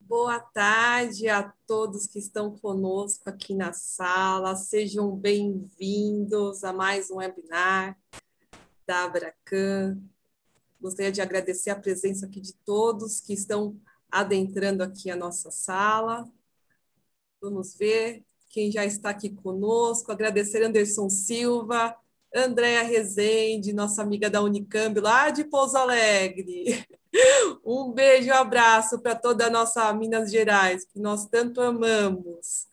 Boa tarde a todos que estão conosco aqui na sala. Sejam bem-vindos a mais um webinar da Abracan. Gostaria de agradecer a presença aqui de todos que estão adentrando aqui a nossa sala. Vamos ver quem já está aqui conosco. Agradecer Anderson Silva, Andréa Rezende, nossa amiga da Unicamp, lá de Pouso Alegre. Um beijo e um abraço para toda a nossa Minas Gerais, que nós tanto amamos.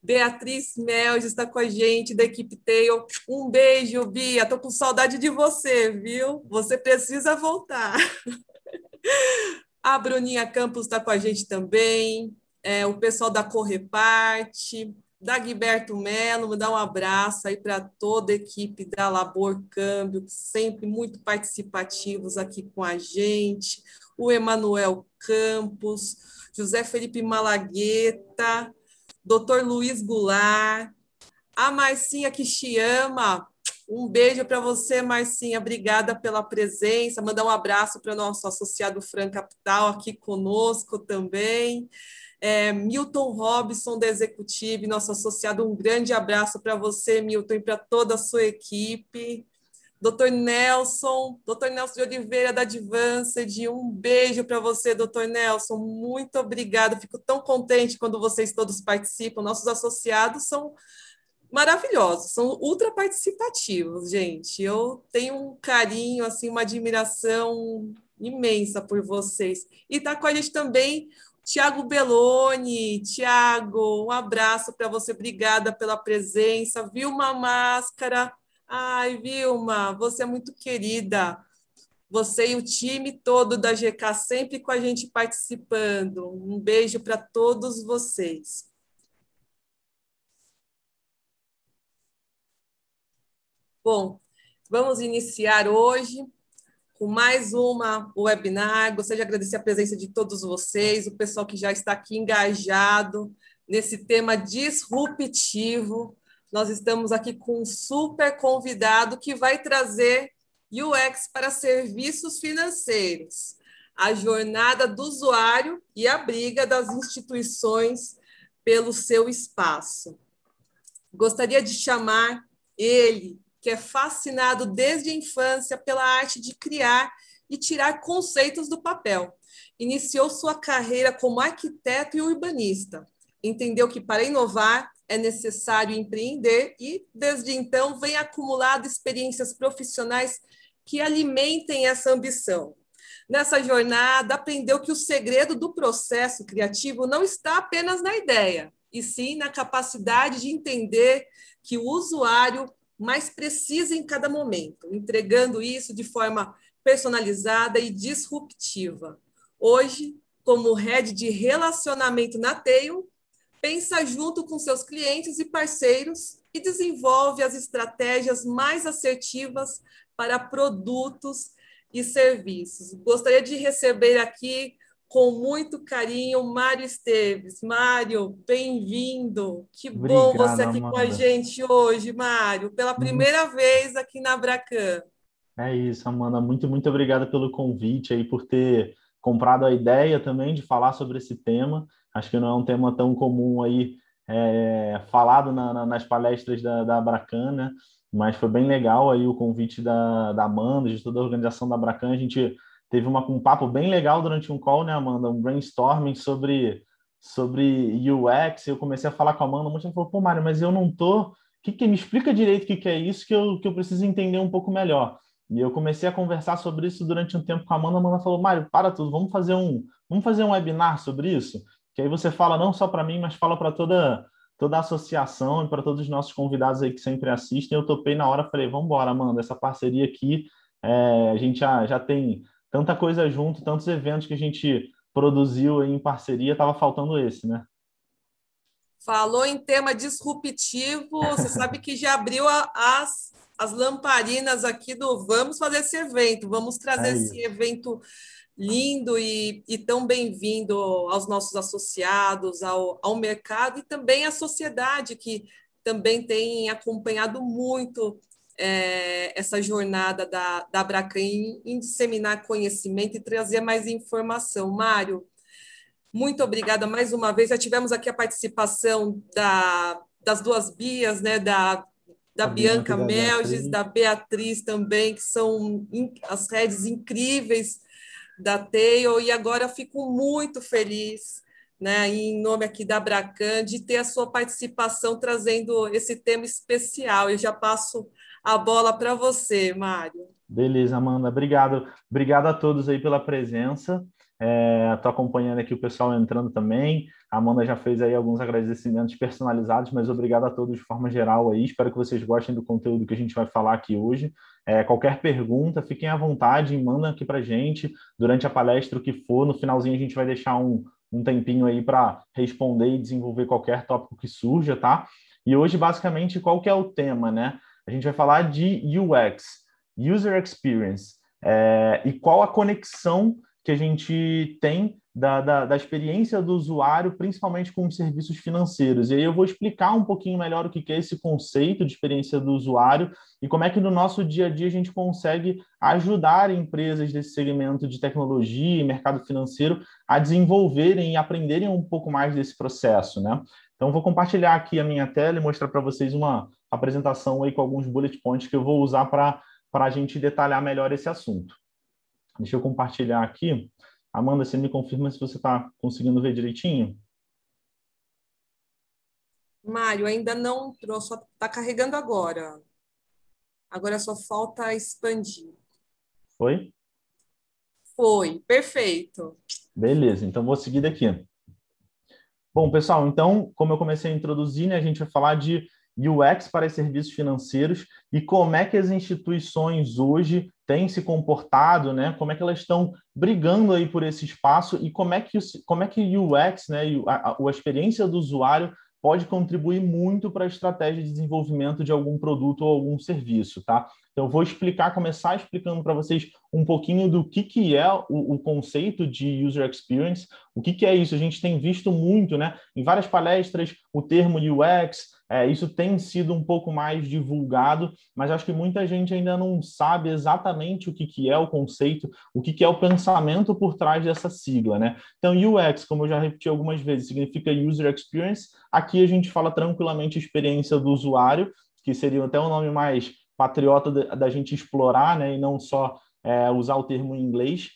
Beatriz Melges está com a gente da equipe Tail. Um beijo, Bia. estou com saudade de você, viu? Você precisa voltar. A Bruninha Campos está com a gente também. É, o pessoal da Correparte, Dagberto Melo, me dá um abraço aí para toda a equipe da Labor Câmbio, sempre muito participativos aqui com a gente, o Emanuel Campos, José Felipe Malagueta, Dr. Luiz Goulart, a Marcinha que te ama. Um beijo para você, Marcinha. Obrigada pela presença. Mandar um abraço para o nosso associado Fran Capital aqui conosco também. É, Milton Robson, da Executive, nosso associado, um grande abraço para você, Milton, e para toda a sua equipe. Doutor Nelson, doutor Nelson de Oliveira, da Advanced, um beijo para você, doutor Nelson, muito obrigada. Fico tão contente quando vocês todos participam. Nossos associados são maravilhosos, são ultra participativos, gente. Eu tenho um carinho, assim, uma admiração imensa por vocês. E está com a gente também Tiago Belloni, Tiago, um abraço para você, obrigada pela presença. Vilma Máscara, ai, Vilma, você é muito querida. Você e o time todo da GK sempre com a gente participando. Um beijo para todos vocês. Bom, vamos iniciar hoje com mais uma webinar. Gostaria de agradecer a presença de todos vocês, o pessoal que já está aqui engajado nesse tema disruptivo. Nós estamos aqui com um super convidado que vai trazer UX para serviços financeiros, a jornada do usuário e a briga das instituições pelo seu espaço. Gostaria de chamar ele, que é fascinado desde a infância pela arte de criar e tirar conceitos do papel. Iniciou sua carreira como arquiteto e urbanista. Entendeu que para inovar é necessário empreender e, desde então, vem acumulado experiências profissionais que alimentem essa ambição. Nessa jornada, aprendeu que o segredo do processo criativo não está apenas na ideia, e sim na capacidade de entender que o usuário mais precisa em cada momento, entregando isso de forma personalizada e disruptiva. Hoje, como head de relacionamento na Tail, pensa junto com seus clientes e parceiros e desenvolve as estratégias mais assertivas para produtos e serviços. Gostaria de receber aqui com muito carinho, Mário Esteves. Mário, bem-vindo. Que bom você aqui Amanda. com a gente hoje, Mário, pela primeira hum. vez aqui na Bracan. É isso, Amanda. Muito, muito obrigado pelo convite aí, por ter comprado a ideia também de falar sobre esse tema. Acho que não é um tema tão comum aí é, falado na, na, nas palestras da, da né? Mas foi bem legal aí o convite da, da Amanda, de toda a organização da Bracan. A gente teve uma, um papo bem legal durante um call, né, Amanda? Um brainstorming sobre, sobre UX. Eu comecei a falar com a Amanda, muito monte falou, pô, Mário, mas eu não tô. Que, que me explica direito o que, que é isso que eu, que eu preciso entender um pouco melhor. E eu comecei a conversar sobre isso durante um tempo com a Amanda. A Amanda falou, Mário, para tudo, vamos fazer um, vamos fazer um webinar sobre isso. Que aí você fala não só para mim, mas fala para toda toda a associação e para todos os nossos convidados aí que sempre assistem. Eu topei na hora, falei, vamos embora, Amanda, essa parceria aqui, é, a gente já, já tem tanta coisa junto, tantos eventos que a gente produziu em parceria, estava faltando esse, né? Falou em tema disruptivo, você sabe que já abriu a, as, as lamparinas aqui do vamos fazer esse evento, vamos trazer é esse evento lindo e, e tão bem-vindo aos nossos associados, ao, ao mercado e também à sociedade que também tem acompanhado muito é, essa jornada da, da Abracrim em disseminar conhecimento e trazer mais informação. Mário, muito obrigada mais uma vez. Já tivemos aqui a participação da, das duas Bias, né, da, da Bianca Melges, da Beatriz também, que são as redes incríveis da Tail, e agora fico muito feliz, né, em nome aqui da Bracan, de ter a sua participação trazendo esse tema especial. Eu já passo a bola para você, Mário. Beleza, Amanda. Obrigado. Obrigado a todos aí pela presença. Estou é, acompanhando aqui o pessoal entrando também. A Amanda já fez aí alguns agradecimentos personalizados, mas obrigado a todos de forma geral aí. Espero que vocês gostem do conteúdo que a gente vai falar aqui hoje. É, qualquer pergunta, fiquem à vontade, e mandem aqui para a gente durante a palestra o que for. No finalzinho a gente vai deixar um, um tempinho aí para responder e desenvolver qualquer tópico que surja, tá? E hoje, basicamente, qual que é o tema, né? A gente vai falar de UX, User Experience, é, e qual a conexão que a gente tem da, da, da, experiência do usuário, principalmente com os serviços financeiros. E aí eu vou explicar um pouquinho melhor o que é esse conceito de experiência do usuário e como é que no nosso dia a dia a gente consegue ajudar empresas desse segmento de tecnologia e mercado financeiro a desenvolverem e aprenderem um pouco mais desse processo, né? Então, vou compartilhar aqui a minha tela e mostrar para vocês uma, apresentação aí com alguns bullet points que eu vou usar para a gente detalhar melhor esse assunto. Deixa eu compartilhar aqui. Amanda, você me confirma se você está conseguindo ver direitinho? Mário, ainda não entrou, só está carregando agora. Agora só falta expandir. Foi? Foi, perfeito. Beleza, então vou seguir daqui. Bom, pessoal, então, como eu comecei a introduzir, né, a gente vai falar de UX para serviços financeiros e como é que as instituições hoje têm se comportado, né? Como é que elas estão brigando aí por esse espaço e como é que como é que UX, né, a, a, a experiência do usuário pode contribuir muito para a estratégia de desenvolvimento de algum produto ou algum serviço, tá? Então, eu vou explicar, começar explicando para vocês um pouquinho do que, que é o, o, conceito de user experience, o que, que é isso. A gente tem visto muito, né? Em várias palestras, o termo UX, é, isso tem sido um pouco mais divulgado, mas acho que muita gente ainda não sabe exatamente o que, que é o conceito, o que, que é o pensamento por trás dessa sigla, né? Então, UX, como eu já repeti algumas vezes, significa User Experience. Aqui a gente fala tranquilamente experiência do usuário, que seria até um nome mais patriota da gente explorar, né, e não só é, usar o termo em inglês.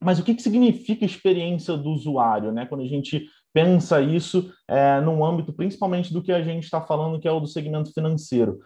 Mas o que, que significa experiência do usuário, né? Quando a gente pensa isso é, num âmbito principalmente do que a gente está falando, que é o do segmento financeiro.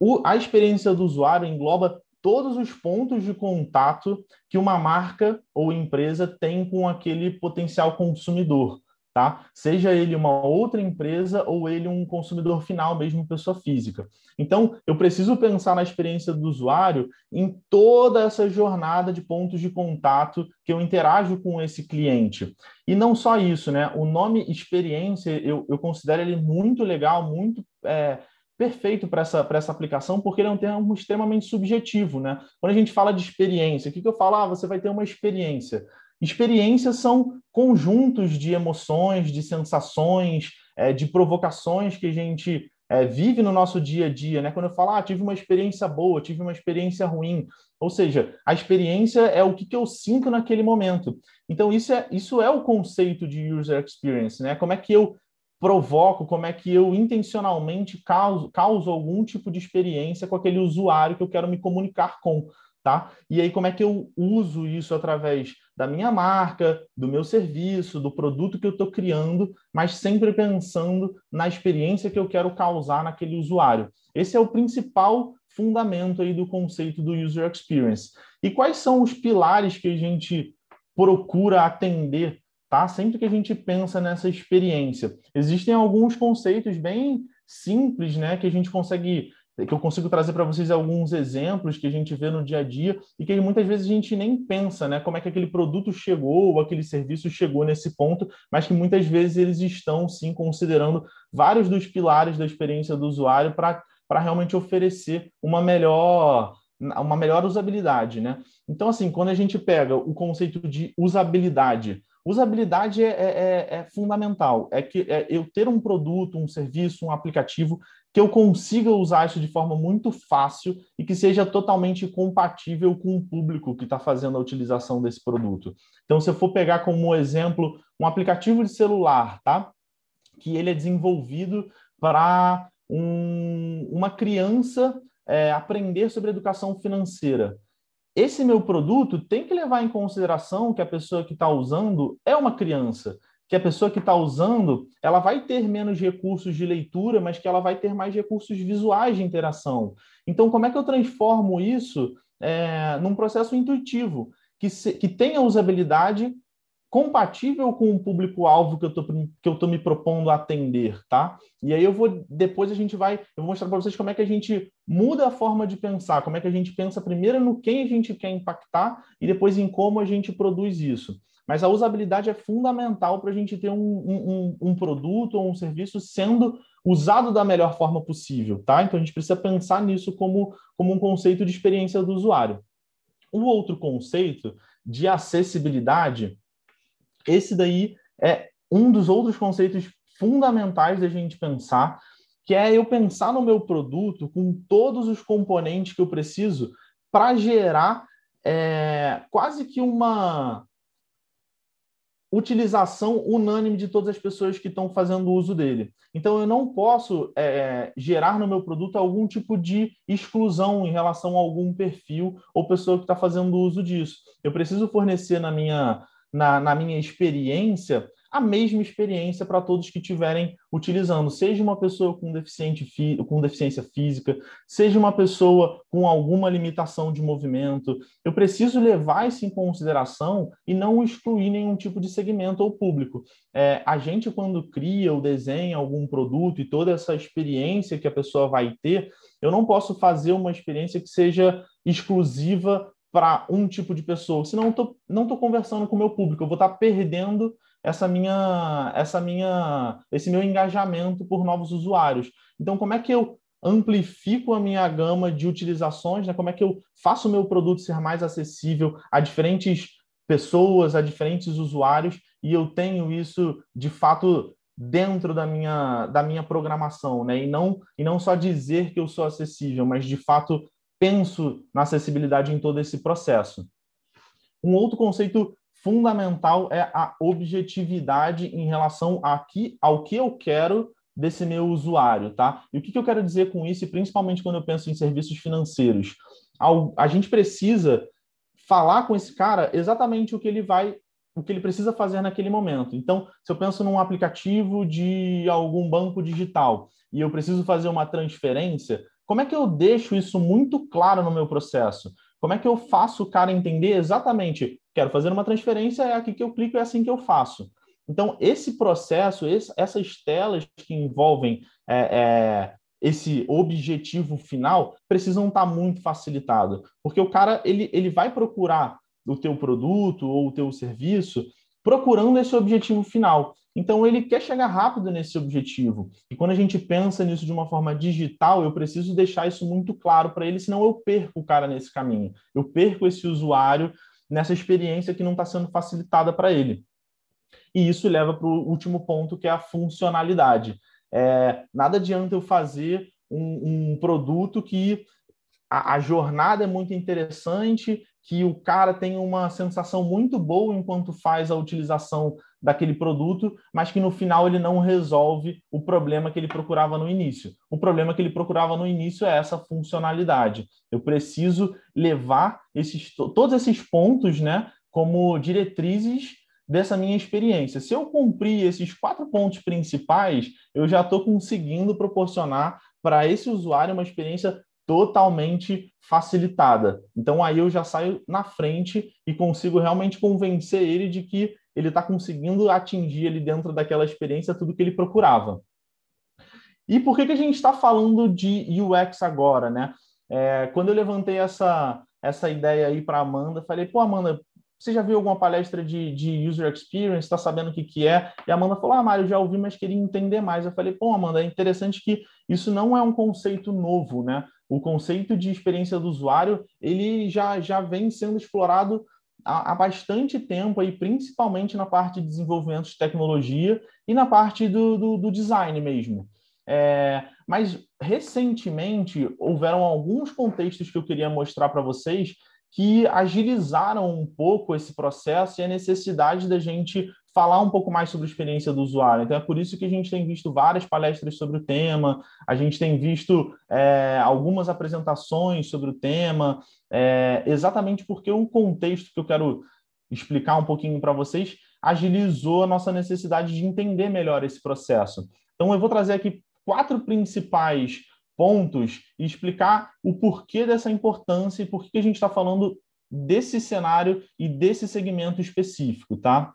O, a experiência do usuário engloba todos os pontos de contato que uma marca ou empresa tem com aquele potencial consumidor tá? Seja ele uma outra empresa ou ele um consumidor final mesmo, pessoa física. Então, eu preciso pensar na experiência do usuário em toda essa jornada de pontos de contato que eu interajo com esse cliente. E não só isso, né? O nome experiência, eu, eu considero ele muito legal, muito... É, perfeito para essa, essa aplicação, porque ele é um termo extremamente subjetivo, né? Quando a gente fala de experiência, o que, que eu falo? Ah, você vai ter uma experiência. Experiências são conjuntos de emoções, de sensações, é, de provocações que a gente é, vive no nosso dia a dia, né? Quando eu falo, ah, tive uma experiência boa, tive uma experiência ruim, ou seja, a experiência é o que, que eu sinto naquele momento. Então isso é isso é o conceito de user experience, né? Como é que eu provoco, como é que eu intencionalmente causo, causo algum tipo de experiência com aquele usuário que eu quero me comunicar com tá? E aí como é que eu uso isso através da minha marca, do meu serviço, do produto que eu estou criando, mas sempre pensando na experiência que eu quero causar naquele usuário. Esse é o principal fundamento aí do conceito do user experience. E quais são os pilares que a gente procura atender, tá? Sempre que a gente pensa nessa experiência, existem alguns conceitos bem simples, né, que a gente consegue é que eu consigo trazer para vocês alguns exemplos que a gente vê no dia a dia e que muitas vezes a gente nem pensa, né? Como é que aquele produto chegou ou aquele serviço chegou nesse ponto, mas que muitas vezes eles estão sim considerando vários dos pilares da experiência do usuário para realmente oferecer uma melhor uma melhor usabilidade, né? Então, assim, quando a gente pega o conceito de usabilidade, Usabilidade é, é, é, é fundamental. É que é eu ter um produto, um serviço, um aplicativo que eu consiga usar isso de forma muito fácil e que seja totalmente compatível com o público que está fazendo a utilização desse produto. Então, se eu for pegar como exemplo um aplicativo de celular, tá? Que ele é desenvolvido para um, uma criança é, aprender sobre educação financeira. Esse meu produto tem que levar em consideração que a pessoa que está usando é uma criança que a pessoa que está usando ela vai ter menos recursos de leitura, mas que ela vai ter mais recursos visuais de interação. Então, como é que eu transformo isso é, num processo intuitivo que, se, que tenha usabilidade compatível com o público-alvo que eu estou que eu me propondo a atender, tá? E aí eu vou depois a gente vai, eu vou mostrar para vocês como é que a gente muda a forma de pensar, como é que a gente pensa primeiro no quem a gente quer impactar e depois em como a gente produz isso. Mas a usabilidade é fundamental para a gente ter um, um, um produto ou um serviço sendo usado da melhor forma possível, tá? Então a gente precisa pensar nisso como, como um conceito de experiência do usuário. O outro conceito de acessibilidade, esse daí é um dos outros conceitos fundamentais da gente pensar, que é eu pensar no meu produto com todos os componentes que eu preciso para gerar é, quase que uma utilização unânime de todas as pessoas que estão fazendo uso dele. Então, eu não posso é, é, gerar no meu produto algum tipo de exclusão em relação a algum perfil ou pessoa que está fazendo uso disso. Eu preciso fornecer na minha, na, na minha experiência a mesma experiência para todos que estiverem utilizando, seja uma pessoa com, com, deficiência física, seja uma pessoa com alguma limitação de movimento. Eu preciso levar isso em consideração e não excluir nenhum tipo de segmento ou público. É, a gente, quando cria ou desenha algum produto e toda essa experiência que a pessoa vai ter, eu não posso fazer uma experiência que seja exclusiva para um tipo de pessoa, senão eu tô, não estou conversando com o meu público, eu vou estar tá perdendo essa minha, essa minha, esse meu engajamento por novos usuários. Então, como é que eu amplifico a minha gama de utilizações, né? Como é que eu faço o meu produto ser mais acessível a diferentes pessoas, a diferentes usuários, e eu tenho isso de fato dentro da minha, da minha programação, né? E não, e não só dizer que eu sou acessível, mas de fato penso na acessibilidade em todo esse processo. Um outro conceito fundamental é a objetividade em relação aqui ao que eu quero desse meu usuário, tá? E o que, que eu quero dizer com isso, e principalmente quando eu penso em serviços financeiros? a gente precisa falar com esse cara exatamente o que ele vai, o que ele precisa fazer naquele momento. Então, se eu penso num aplicativo de algum banco digital e eu preciso fazer uma transferência, como é que eu deixo isso muito claro no meu processo? Como é que eu faço o cara entender exatamente Quero fazer uma transferência, é aqui que eu clico, é assim que eu faço. Então, esse processo, esse, essas telas que envolvem é, é, esse objetivo final, precisam estar tá muito facilitado, porque o cara ele, ele vai procurar o teu produto ou o teu serviço procurando esse objetivo final. Então, ele quer chegar rápido nesse objetivo. E quando a gente pensa nisso de uma forma digital, eu preciso deixar isso muito claro para ele, senão eu perco o cara nesse caminho. Eu perco esse usuário nessa experiência que não está sendo facilitada para ele. E isso leva para o último ponto, que é a funcionalidade. É, nada adianta eu fazer um, um produto que a, a, jornada é muito interessante, que o cara tem uma sensação muito boa enquanto faz a utilização daquele produto, mas que no final ele não resolve o problema que ele procurava no início. O problema que ele procurava no início é essa funcionalidade. Eu preciso levar esses, todos esses pontos né, como diretrizes dessa minha experiência. Se eu cumprir esses quatro pontos principais, eu já estou conseguindo proporcionar para esse usuário uma experiência totalmente facilitada. Então aí eu já saio na frente e consigo realmente convencer ele de que ele está conseguindo atingir ali dentro daquela experiência tudo que ele procurava. E por que, que a gente está falando de UX agora, né? É, quando eu levantei essa, essa ideia aí para Amanda, falei, pô, Amanda, você já viu alguma palestra de, de user experience? Está sabendo o que, que é? E a Amanda falou, ah, Mário, já ouvi, mas queria entender mais. Eu falei, pô, Amanda, é interessante que isso não é um conceito novo, né? O conceito de experiência do usuário, ele já, já vem sendo explorado há, bastante tempo, aí, principalmente na parte de desenvolvimento de tecnologia e na parte do, do, do design mesmo. É, mas recentemente houveram alguns contextos que eu queria mostrar para vocês que agilizaram um pouco esse processo e a necessidade da gente falar um pouco mais sobre a experiência do usuário. Então, é por isso que a gente tem visto várias palestras sobre o tema, a gente tem visto é, algumas apresentações sobre o tema, é, exatamente porque o contexto que eu quero explicar um pouquinho para vocês agilizou a nossa necessidade de entender melhor esse processo. Então, eu vou trazer aqui quatro principais pontos e explicar o porquê dessa importância e por que a gente está falando desse cenário e desse segmento específico, tá?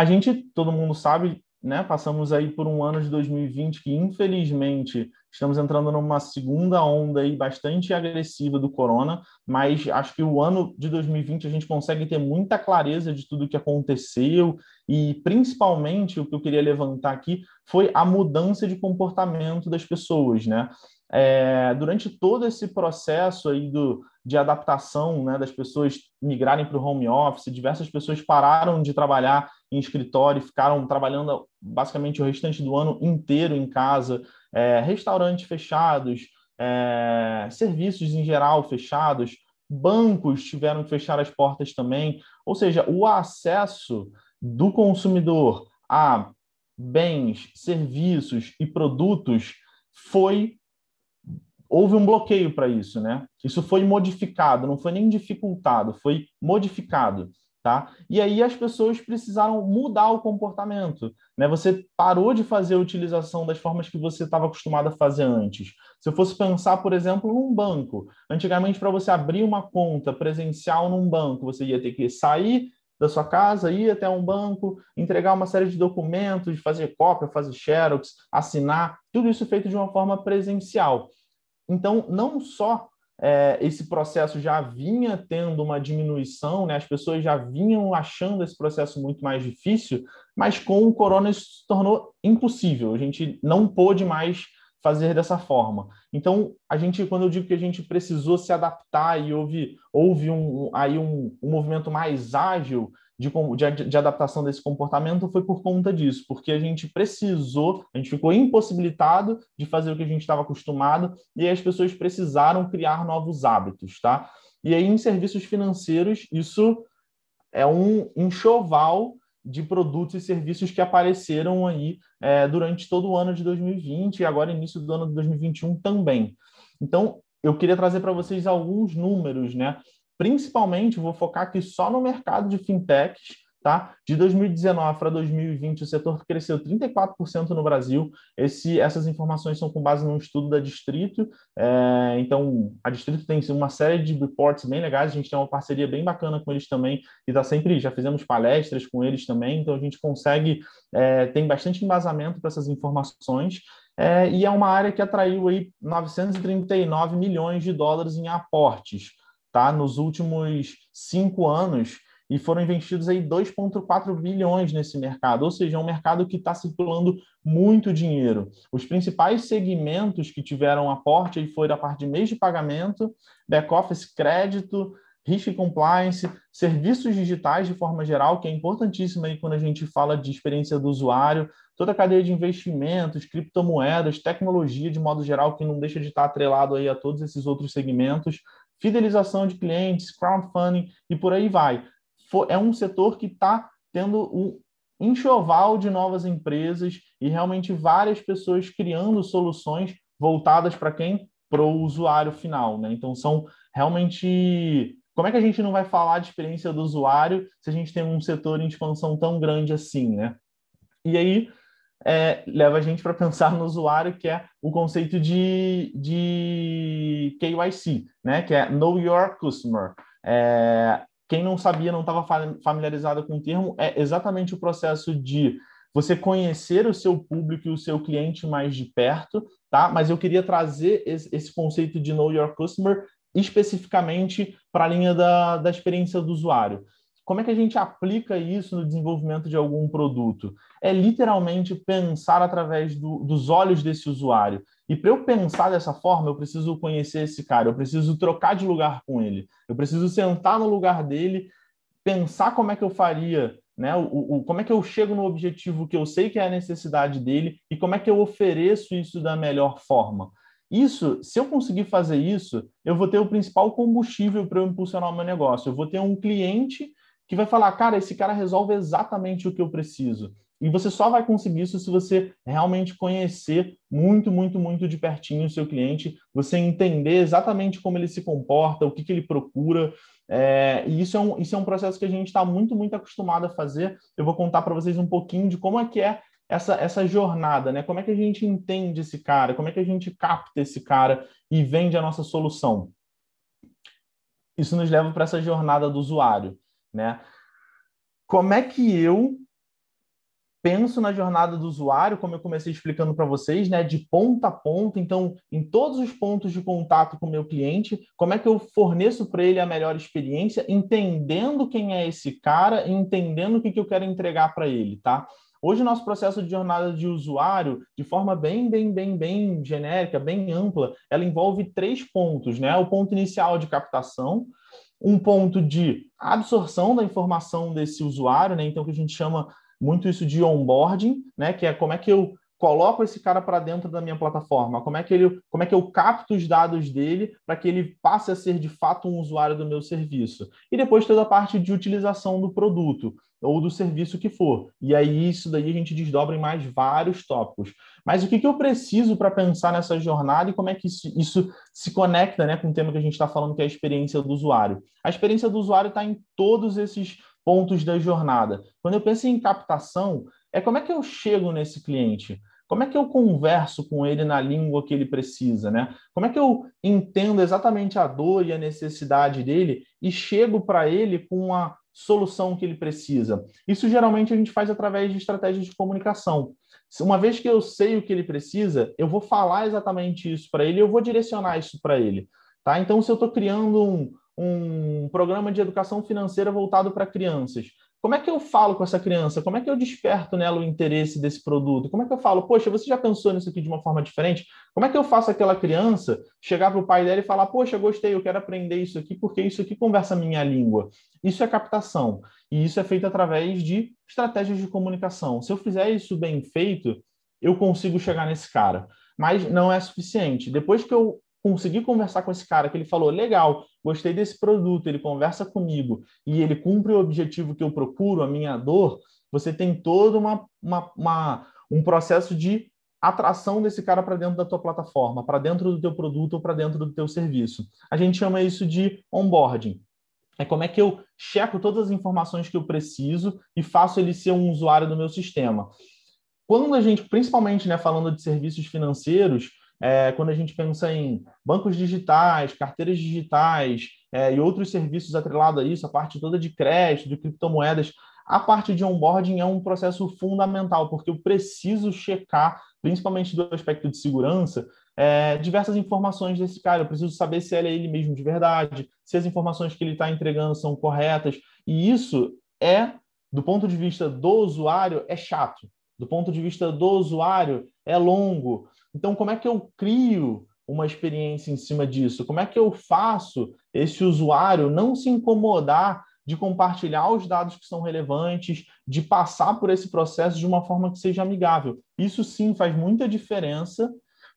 A gente, todo mundo sabe, né, passamos aí por um ano de 2020 que, infelizmente, Estamos entrando numa segunda onda aí bastante agressiva do corona, mas acho que o ano de 2020 a gente consegue ter muita clareza de tudo o que aconteceu e principalmente o que eu queria levantar aqui foi a mudança de comportamento das pessoas, né? É, durante todo esse processo aí do, de adaptação né, das pessoas migrarem para o home office, diversas pessoas pararam de trabalhar em escritório, e ficaram trabalhando basicamente o restante do ano inteiro em casa é, restaurantes fechados, é, serviços em geral fechados, bancos tiveram que fechar as portas também. Ou seja, o acesso do consumidor a bens, serviços e produtos foi houve um bloqueio para isso, né? Isso foi modificado, não foi nem dificultado, foi modificado. Tá? E aí as pessoas precisaram mudar o comportamento. Né? Você parou de fazer a utilização das formas que você estava acostumado a fazer antes. Se eu fosse pensar, por exemplo, num banco. Antigamente, para você abrir uma conta presencial num banco, você ia ter que sair da sua casa, ir até um banco, entregar uma série de documentos, fazer cópia, fazer xerox, assinar, tudo isso feito de uma forma presencial. Então, não só é, esse processo já vinha tendo uma diminuição, né? as pessoas já vinham achando esse processo muito mais difícil, mas com o corona isso se tornou impossível, a gente não pôde mais fazer dessa forma. Então, a gente, quando eu digo que a gente precisou se adaptar e houve, houve um, aí um, um movimento mais ágil de, de, de, adaptação desse comportamento foi por conta disso, porque a gente precisou, a gente ficou impossibilitado de fazer o que a gente estava acostumado, e aí as pessoas precisaram criar novos hábitos, tá? E aí, em serviços financeiros, isso é um enxoval de produtos e serviços que apareceram aí é, durante todo o ano de 2020 e agora início do ano de 2021 também. Então, eu queria trazer para vocês alguns números, né? Principalmente, vou focar aqui só no mercado de fintechs, tá? De 2019 para 2020, o setor cresceu 34% no Brasil. Esse, essas informações são com base num estudo da Distrito. É, então, a Distrito tem uma série de reports bem legais. A gente tem uma parceria bem bacana com eles também e tá sempre já fizemos palestras com eles também. Então, a gente consegue é, tem bastante embasamento para essas informações. É, e é uma área que atraiu aí 939 milhões de dólares em aportes tá? Nos últimos cinco anos e foram investidos aí 2,4 bilhões nesse mercado, ou seja, é um mercado que está circulando muito dinheiro. Os principais segmentos que tiveram aporte aí foram a parte de mês de pagamento, back-office crédito, risk compliance, serviços digitais de forma geral, que é importantíssimo aí quando a gente fala de experiência do usuário, toda a cadeia de investimentos, criptomoedas, tecnologia de modo geral, que não deixa de estar atrelado aí a todos esses outros segmentos fidelização de clientes, crowdfunding e por aí vai. É um setor que está tendo um enxoval de novas empresas e realmente várias pessoas criando soluções voltadas para quem? Para o usuário final. Né? Então, são realmente. Como é que a gente não vai falar de experiência do usuário se a gente tem um setor em expansão tão grande assim, né? E aí, é, leva a gente para pensar no usuário, que é o conceito de, de KYC, né? que é Know Your Customer. É, quem não sabia, não estava familiarizado com o termo, é exatamente o processo de você conhecer o seu público e o seu cliente mais de perto, tá? Mas eu queria trazer esse conceito de Know Your Customer especificamente para a linha da, da experiência do usuário como é que a gente aplica isso no desenvolvimento de algum produto? É literalmente pensar através do, dos olhos desse usuário. E para eu pensar dessa forma, eu preciso conhecer esse cara, eu preciso trocar de lugar com ele, eu preciso sentar no lugar dele, pensar como é que eu faria, né? O, o como é que eu chego no objetivo que eu sei que é a necessidade dele e como é que eu ofereço isso da melhor forma. Isso, se eu conseguir fazer isso, eu vou ter o principal combustível para eu impulsionar o meu negócio. Eu vou ter um cliente que vai falar, cara, esse cara resolve exatamente o que eu preciso. E você só vai conseguir isso se você realmente conhecer muito, muito, muito de pertinho o seu cliente, você entender exatamente como ele se comporta, o que, que ele procura. É, e isso é, um, isso é um processo que a gente está muito, muito acostumado a fazer. Eu vou contar para vocês um pouquinho de como é que é essa, essa jornada, né? Como é que a gente entende esse cara? Como é que a gente capta esse cara e vende a nossa solução? Isso nos leva para essa jornada do usuário né? Como é que eu penso na jornada do usuário, como eu comecei explicando para vocês, né, de ponta a ponta, então em todos os pontos de contato com o meu cliente, como é que eu forneço para ele a melhor experiência, entendendo quem é esse cara, entendendo o que, que eu quero entregar para ele, tá? Hoje o nosso processo de jornada de usuário, de forma bem, bem, bem, bem genérica, bem ampla, ela envolve três pontos, né? O ponto inicial de captação, um ponto de absorção da informação desse usuário, né? Então, que a gente chama muito isso de onboarding, né? Que é como é que eu coloco esse cara para dentro da minha plataforma, como é que ele, como é que eu capto os dados dele para que ele passe a ser de fato um usuário do meu serviço. E depois toda a parte de utilização do produto ou do serviço que for. E aí isso daí a gente desdobra em mais vários tópicos. Mas o que, que eu preciso para pensar nessa jornada e como é que isso, isso se conecta né, com o tema que a gente está falando, que é a experiência do usuário? A experiência do usuário está em todos esses pontos da jornada. Quando eu penso em captação, é como é que eu chego nesse cliente? Como é que eu converso com ele na língua que ele precisa, né? Como é que eu entendo exatamente a dor e a necessidade dele e chego para ele com a solução que ele precisa? Isso geralmente a gente faz através de estratégias de comunicação. Uma vez que eu sei o que ele precisa, eu vou falar exatamente isso para ele, eu vou direcionar isso para ele. Tá? Então, se eu estou criando um, um programa de educação financeira voltado para crianças, como é que eu falo com essa criança? Como é que eu desperto nela o interesse desse produto? Como é que eu falo, poxa, você já pensou nisso aqui de uma forma diferente? Como é que eu faço aquela criança chegar para o pai dela e falar, poxa, gostei, eu quero aprender isso aqui, porque isso aqui conversa a minha língua? Isso é captação. E isso é feito através de estratégias de comunicação. Se eu fizer isso bem feito, eu consigo chegar nesse cara. Mas não é suficiente. Depois que eu consegui conversar com esse cara que ele falou legal, gostei desse produto, ele conversa comigo e ele cumpre o objetivo que eu procuro, a minha dor, você tem todo uma, uma, uma um processo de atração desse cara para dentro da tua plataforma, para dentro do teu produto ou para dentro do teu serviço. A gente chama isso de onboarding. É como é que eu checo todas as informações que eu preciso e faço ele ser um usuário do meu sistema. Quando a gente, principalmente, né, falando de serviços financeiros, é, quando a gente pensa em bancos digitais, carteiras digitais é, e outros serviços atrelados a isso, a parte toda de crédito, de criptomoedas, a parte de onboarding é um processo fundamental, porque eu preciso checar, principalmente do aspecto de segurança, é, diversas informações desse cara. Eu preciso saber se ele é ele mesmo de verdade, se as informações que ele está entregando são corretas. E isso é, do ponto de vista do usuário, é chato. Do ponto de vista do usuário, é longo. Então, como é que eu crio uma experiência em cima disso? Como é que eu faço esse usuário não se incomodar de compartilhar os dados que são relevantes, de passar por esse processo de uma forma que seja amigável? Isso sim faz muita diferença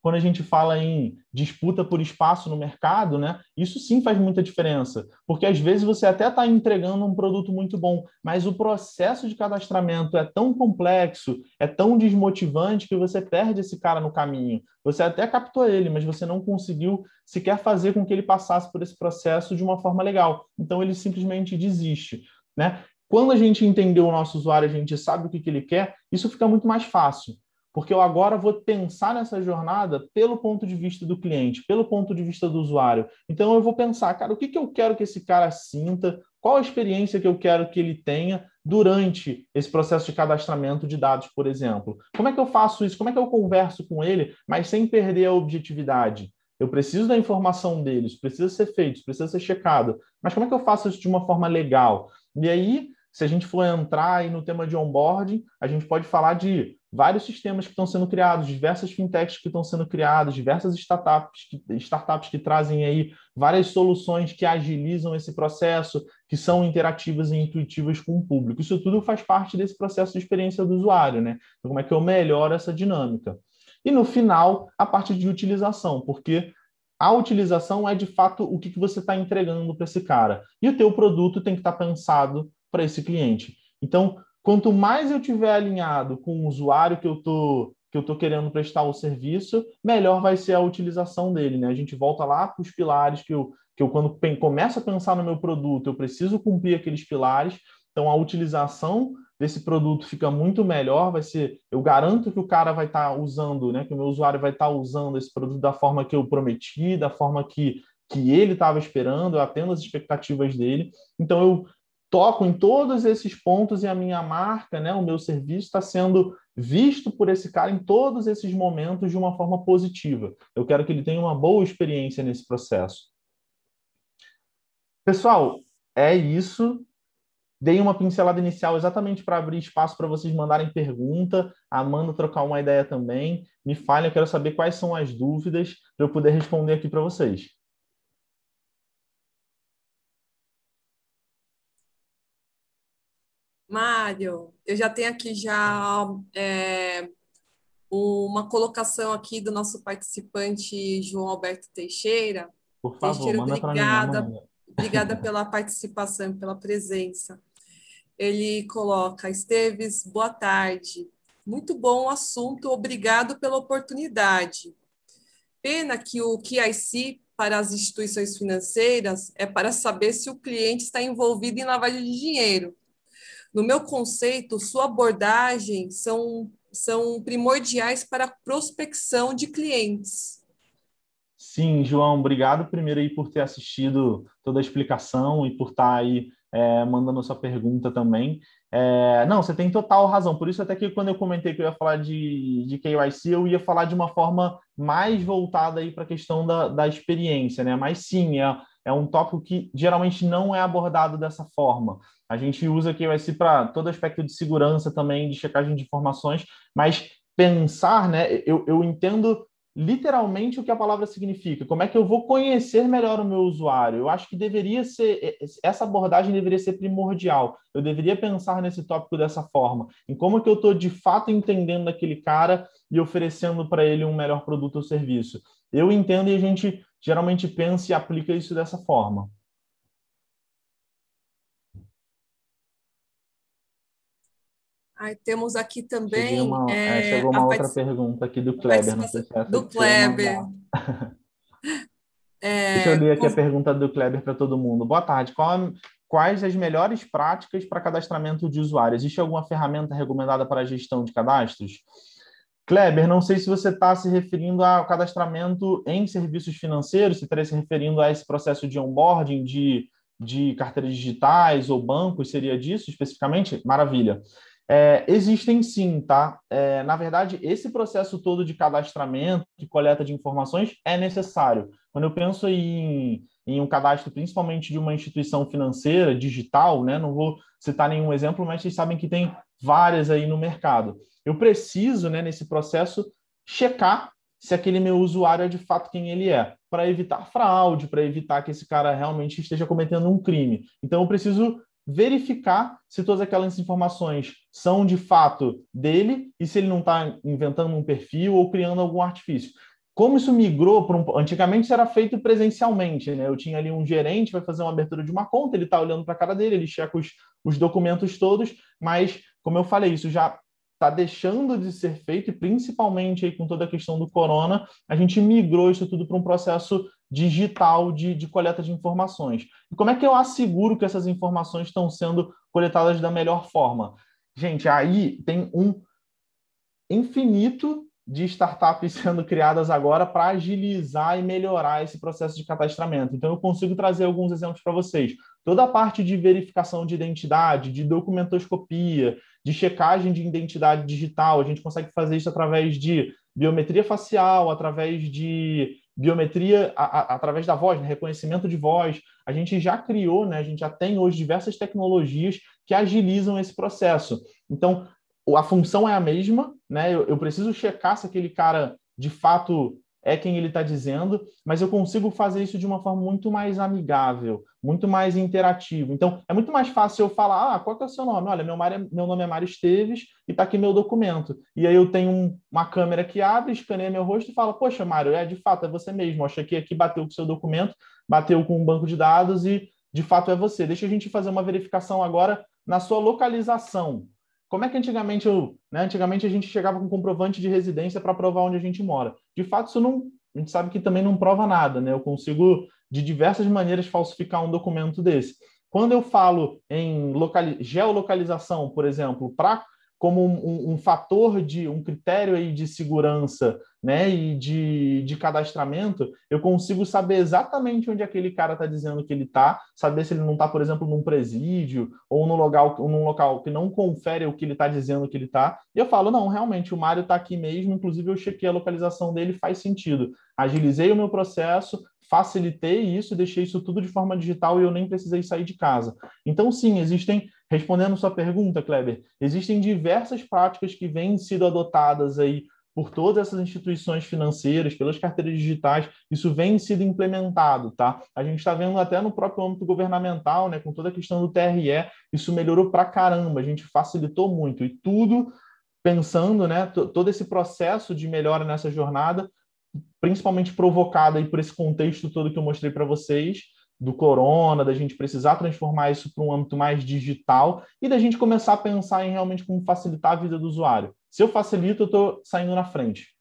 quando a gente fala em disputa por espaço no mercado, né, isso sim faz muita diferença, porque às vezes você até está entregando um produto muito bom, mas o processo de cadastramento é tão complexo, é tão desmotivante que você perde esse cara no caminho. Você até captou ele, mas você não conseguiu sequer fazer com que ele passasse por esse processo de uma forma legal. Então ele simplesmente desiste. Né? Quando a gente entendeu o nosso usuário, a gente sabe o que, que ele quer, isso fica muito mais fácil. Porque eu agora vou pensar nessa jornada pelo ponto de vista do cliente, pelo ponto de vista do usuário. Então eu vou pensar, cara, o que, que eu quero que esse cara sinta, qual a experiência que eu quero que ele tenha durante esse processo de cadastramento de dados, por exemplo. Como é que eu faço isso? Como é que eu converso com ele, mas sem perder a objetividade? Eu preciso da informação deles, precisa ser feito, precisa ser checado. Mas como é que eu faço isso de uma forma legal? E aí se a gente for entrar aí no tema de onboarding, a gente pode falar de vários sistemas que estão sendo criados, diversas fintechs que estão sendo criadas, diversas startups que, startups que trazem aí várias soluções que agilizam esse processo, que são interativas e intuitivas com o público. Isso tudo faz parte desse processo de experiência do usuário, né? Então, como é que eu melhoro essa dinâmica? E no final, a parte de utilização, porque a utilização é de fato o que, que você está entregando para esse cara. E o teu produto tem que estar tá pensado para esse cliente. Então, quanto mais eu tiver alinhado com o usuário que eu tô que eu estou querendo prestar o serviço, melhor vai ser a utilização dele. Né? A gente volta lá para os pilares que eu, que eu quando começo a pensar no meu produto, eu preciso cumprir aqueles pilares. Então, a utilização desse produto fica muito melhor, vai ser, eu garanto que o cara vai estar tá usando, né, que o meu usuário vai estar tá usando esse produto da forma que eu prometi, da forma que, que ele estava esperando, eu atendo as expectativas dele. Então eu toco em todos esses pontos e a minha marca, né, o meu serviço está sendo visto por esse cara em todos esses momentos de uma forma positiva. Eu quero que ele tenha uma boa experiência nesse processo. Pessoal, é isso. Dei uma pincelada inicial exatamente para abrir espaço para vocês mandarem pergunta, a Amanda trocar uma ideia também. Me falem, eu quero saber quais são as dúvidas para eu poder responder aqui para vocês. Mário, eu já tenho aqui já é, uma colocação aqui do nosso participante João Alberto Teixeira. Por favor, Teixeira, manda obrigada, mim, obrigada pela participação, pela presença. Ele coloca, Esteves, boa tarde. Muito bom o assunto, obrigado pela oportunidade. Pena que o QIC para as instituições financeiras é para saber se o cliente está envolvido em lavagem de dinheiro no meu conceito, sua abordagem são, são primordiais para a prospecção de clientes. Sim, João, obrigado primeiro aí por ter assistido toda a explicação e por estar tá aí é, mandando a sua pergunta também. É, não, você tem total razão. Por isso, até que quando eu comentei que eu ia falar de, de KYC, eu ia falar de uma forma mais voltada aí para a questão da, da experiência, né? Mas sim, é, é um tópico que geralmente não é abordado dessa forma. A gente usa KYC para todo aspecto de segurança também, de checagem de informações, mas pensar, né? Eu, eu entendo literalmente o que a palavra significa. Como é que eu vou conhecer melhor o meu usuário? Eu acho que deveria ser é, é, essa abordagem deveria ser primordial. Eu deveria pensar nesse tópico dessa forma, em como é que eu estou de fato entendendo aquele cara e oferecendo para ele um melhor produto ou serviço. Eu entendo e a gente geralmente pensa e aplica isso dessa forma. Aí temos aqui também. Uma, é, é, chegou uma outra pergunta aqui do Kleber. Não sei se é do Kleber. É... Deixa eu ler aqui a pergunta do Kleber para todo mundo. Boa tarde. Qual, quais as melhores práticas para cadastramento de usuários? Existe alguma ferramenta recomendada para a gestão de cadastros? Kleber, não sei se você está se referindo ao cadastramento em serviços financeiros, se estaria se referindo a esse processo de onboarding de, de carteiras digitais ou bancos, seria disso especificamente? Maravilha. É, existem sim, tá? É, na verdade, esse processo todo de cadastramento e coleta de informações é necessário. Quando eu penso em, em um cadastro, principalmente de uma instituição financeira, digital, né? Não vou citar nenhum exemplo, mas vocês sabem que tem várias aí no mercado. Eu preciso, né, nesse processo, checar se aquele meu usuário é de fato quem ele é, para evitar fraude, para evitar que esse cara realmente esteja cometendo um crime. Então, eu preciso verificar se todas aquelas informações são de fato dele e se ele não está inventando um perfil ou criando algum artifício. Como isso migrou para um. Antigamente isso era feito presencialmente, né? Eu tinha ali um gerente, vai fazer uma abertura de uma conta, ele está olhando para a cara dele, ele checa os, os documentos todos, mas como eu falei, isso já está deixando de ser feito, e principalmente aí com toda a questão do corona, a gente migrou isso tudo para um processo digital de, de coleta de informações. E como é que eu asseguro que essas informações estão sendo coletadas da melhor forma? Gente, aí tem um infinito de startups sendo criadas agora para agilizar e melhorar esse processo de cadastramento. Então, eu consigo trazer alguns exemplos para vocês. Toda a parte de verificação de identidade, de documentoscopia, de checagem de identidade digital, a gente consegue fazer isso através de biometria facial, através de biometria a, a, através da voz, né? reconhecimento de voz. A gente já criou, né? a gente já tem hoje diversas tecnologias que agilizam esse processo. Então, a função é a mesma, né? Eu, eu preciso checar se aquele cara de fato é quem ele está dizendo, mas eu consigo fazer isso de uma forma muito mais amigável, muito mais interativa. Então, é muito mais fácil eu falar, ah, qual que é o seu nome? Olha, meu, meu nome é Mário Esteves e está aqui meu documento. E aí eu tenho um, uma câmera que abre, escaneia meu rosto e fala, poxa, Mário, é de fato, é você mesmo. Acho que aqui bateu com o seu documento, bateu com um banco de dados e de fato é você. Deixa a gente fazer uma verificação agora na sua localização. Como é que antigamente, eu, né, antigamente a gente chegava com comprovante de residência para provar onde a gente mora? De fato, isso não, a gente sabe que também não prova nada, né? Eu consigo de diversas maneiras falsificar um documento desse. Quando eu falo em geolocalização, por exemplo, para como um, um, fator de um critério aí de segurança né, e de, de cadastramento, eu consigo saber exatamente onde aquele cara está dizendo que ele está, saber se ele não está, por exemplo, num presídio ou num local, num local que não confere o que ele está dizendo que ele está. E eu falo, não, realmente, o Mário está aqui mesmo, inclusive eu chequei a localização dele, faz sentido. Agilizei o meu processo, facilitei isso, deixei isso tudo de forma digital e eu nem precisei sair de casa. Então, sim, existem Respondendo sua pergunta, Kleber, existem diversas práticas que vêm sido adotadas aí por todas essas instituições financeiras, pelas carteiras digitais, isso vem sendo implementado, tá? A gente está vendo até no próprio âmbito governamental, né, com toda a questão do TRE, isso melhorou pra caramba, a gente facilitou muito e tudo pensando, né, todo esse processo de melhora nessa jornada, principalmente provocada aí por esse contexto todo que eu mostrei para vocês, do corona, da gente precisar transformar isso para um âmbito mais digital e da gente começar a pensar em realmente como facilitar a vida do usuário. Se eu facilito, eu estou saindo na frente.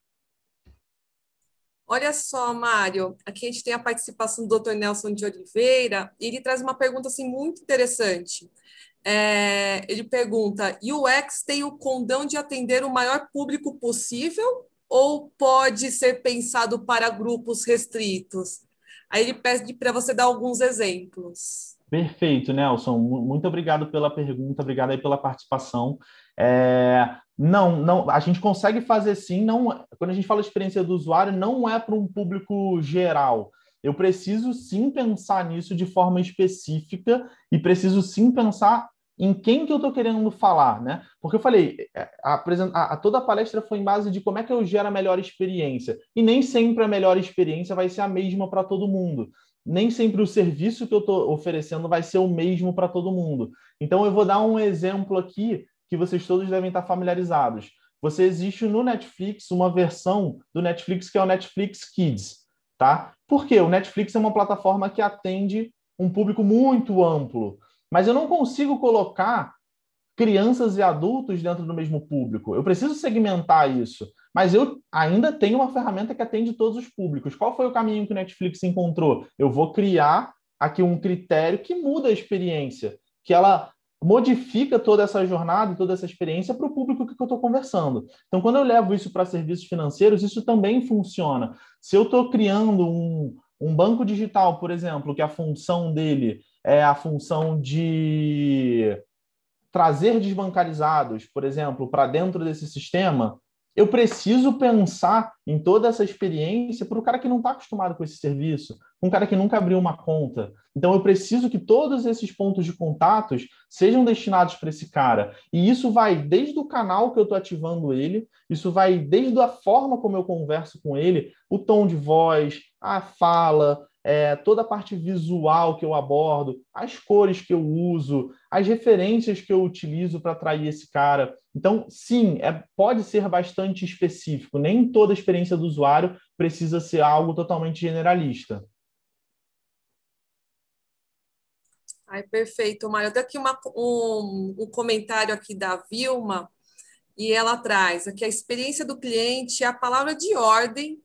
Olha só, Mário, aqui a gente tem a participação do Dr. Nelson de Oliveira e ele traz uma pergunta assim, muito interessante. É, ele pergunta: e o UX tem o condão de atender o maior público possível ou pode ser pensado para grupos restritos? Aí ele pede para você dar alguns exemplos. Perfeito, Nelson. Muito obrigado pela pergunta, obrigado aí pela participação. É, não, não, a gente consegue fazer sim. Não, quando a gente fala de experiência do usuário, não é para um público geral. Eu preciso sim pensar nisso de forma específica e preciso sim pensar em quem que eu estou querendo falar, né? Porque eu falei, é, a, a, toda a palestra foi em base de como é que eu gero a melhor experiência. E nem sempre a melhor experiência vai ser a mesma para todo mundo. Nem sempre o serviço que eu estou oferecendo vai ser o mesmo para todo mundo. Então eu vou dar um exemplo aqui que vocês todos devem estar familiarizados. Você existe no Netflix uma versão do Netflix que é o Netflix Kids, tá? Porque o Netflix é uma plataforma que atende um público muito amplo. Mas eu não consigo colocar crianças e adultos dentro do mesmo público. Eu preciso segmentar isso. Mas eu ainda tenho uma ferramenta que atende todos os públicos. Qual foi o caminho que o Netflix encontrou? Eu vou criar aqui um critério que muda a experiência, que ela modifica toda essa jornada e toda essa experiência para o público que eu estou conversando. Então, quando eu levo isso para serviços financeiros, isso também funciona. Se eu estou criando um, um banco digital, por exemplo, que a função dele é, a função de trazer desbancarizados, por exemplo, para dentro desse sistema, eu preciso pensar em toda essa experiência para o cara que não está acostumado com esse serviço, um cara que nunca abriu uma conta. Então, eu preciso que todos esses pontos de contatos sejam destinados para esse cara. E isso vai desde o canal que eu estou ativando ele, isso vai desde a forma como eu converso com ele, o tom de voz, a fala, é, toda a parte visual que eu abordo, as cores que eu uso, as referências que eu utilizo para atrair esse cara. Então, sim, é, pode ser bastante específico. Nem toda experiência do usuário precisa ser algo totalmente generalista. Ai, perfeito, Mário. Tem uma, um, um comentário aqui da Vilma, e ela traz aqui a experiência do cliente é a palavra de ordem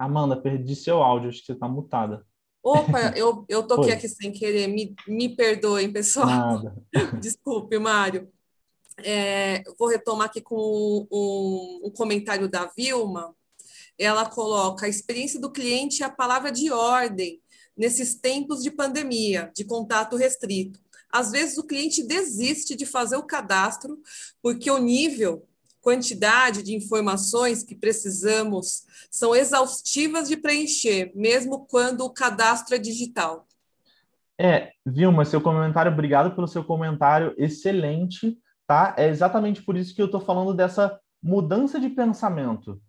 Amanda, perdi seu áudio, acho que você está mutada. Opa, eu, eu toquei Foi. aqui sem querer, me, me perdoem, pessoal. Nada. Desculpe, Mário. É, vou retomar aqui com o comentário da Vilma. Ela coloca a experiência do cliente é a palavra de ordem nesses tempos de pandemia, de contato restrito. Às vezes o cliente desiste de fazer o cadastro porque o nível quantidade de informações que precisamos são exaustivas de preencher, mesmo quando o cadastro é digital. É, Vilma, seu comentário, obrigado pelo seu comentário, excelente, tá? É exatamente por isso que eu estou falando dessa mudança de pensamento.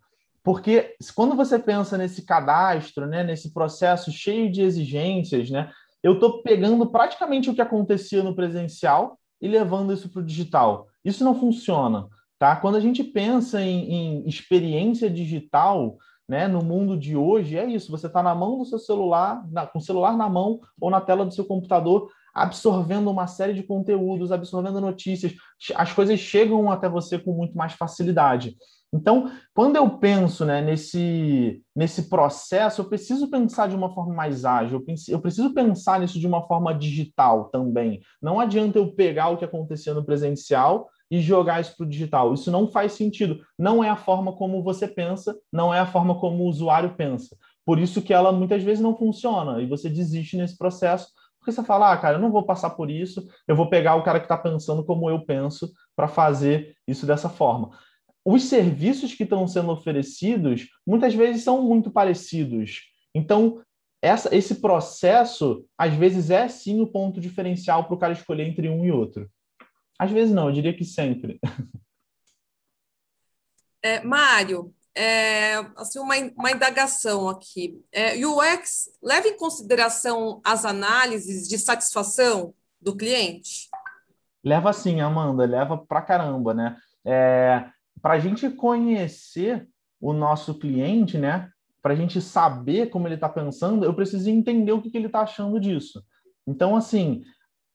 Porque quando você pensa nesse cadastro, né, nesse processo cheio de exigências, né, eu estou pegando praticamente o que acontecia no presencial e levando isso para o digital. Isso não funciona. Tá? Quando a gente pensa em, em experiência digital, né, no mundo de hoje, é isso: você está na mão do seu celular, na, com o celular na mão ou na tela do seu computador, absorvendo uma série de conteúdos, absorvendo notícias, as coisas chegam até você com muito mais facilidade. Então, quando eu penso né, nesse, nesse processo, eu preciso pensar de uma forma mais ágil, eu preciso pensar nisso de uma forma digital também. Não adianta eu pegar o que acontecia no presencial e jogar isso para o digital. Isso não faz sentido. Não é a forma como você pensa, não é a forma como o usuário pensa. Por isso que ela muitas vezes não funciona e você desiste nesse processo, porque você fala, ah, cara, eu não vou passar por isso, eu vou pegar o cara que está pensando como eu penso para fazer isso dessa forma. Os serviços que estão sendo oferecidos muitas vezes são muito parecidos. Então, essa, esse processo, às vezes, é sim o ponto diferencial para o cara escolher entre um e outro. Às vezes não, eu diria que sempre. É, Mário, é, assim, uma, uma indagação aqui. É, UX leva em consideração as análises de satisfação do cliente? Leva sim, Amanda, leva pra caramba, né? É, para a gente conhecer o nosso cliente, né? Para a gente saber como ele está pensando, eu preciso entender o que, que ele está achando disso. Então, assim,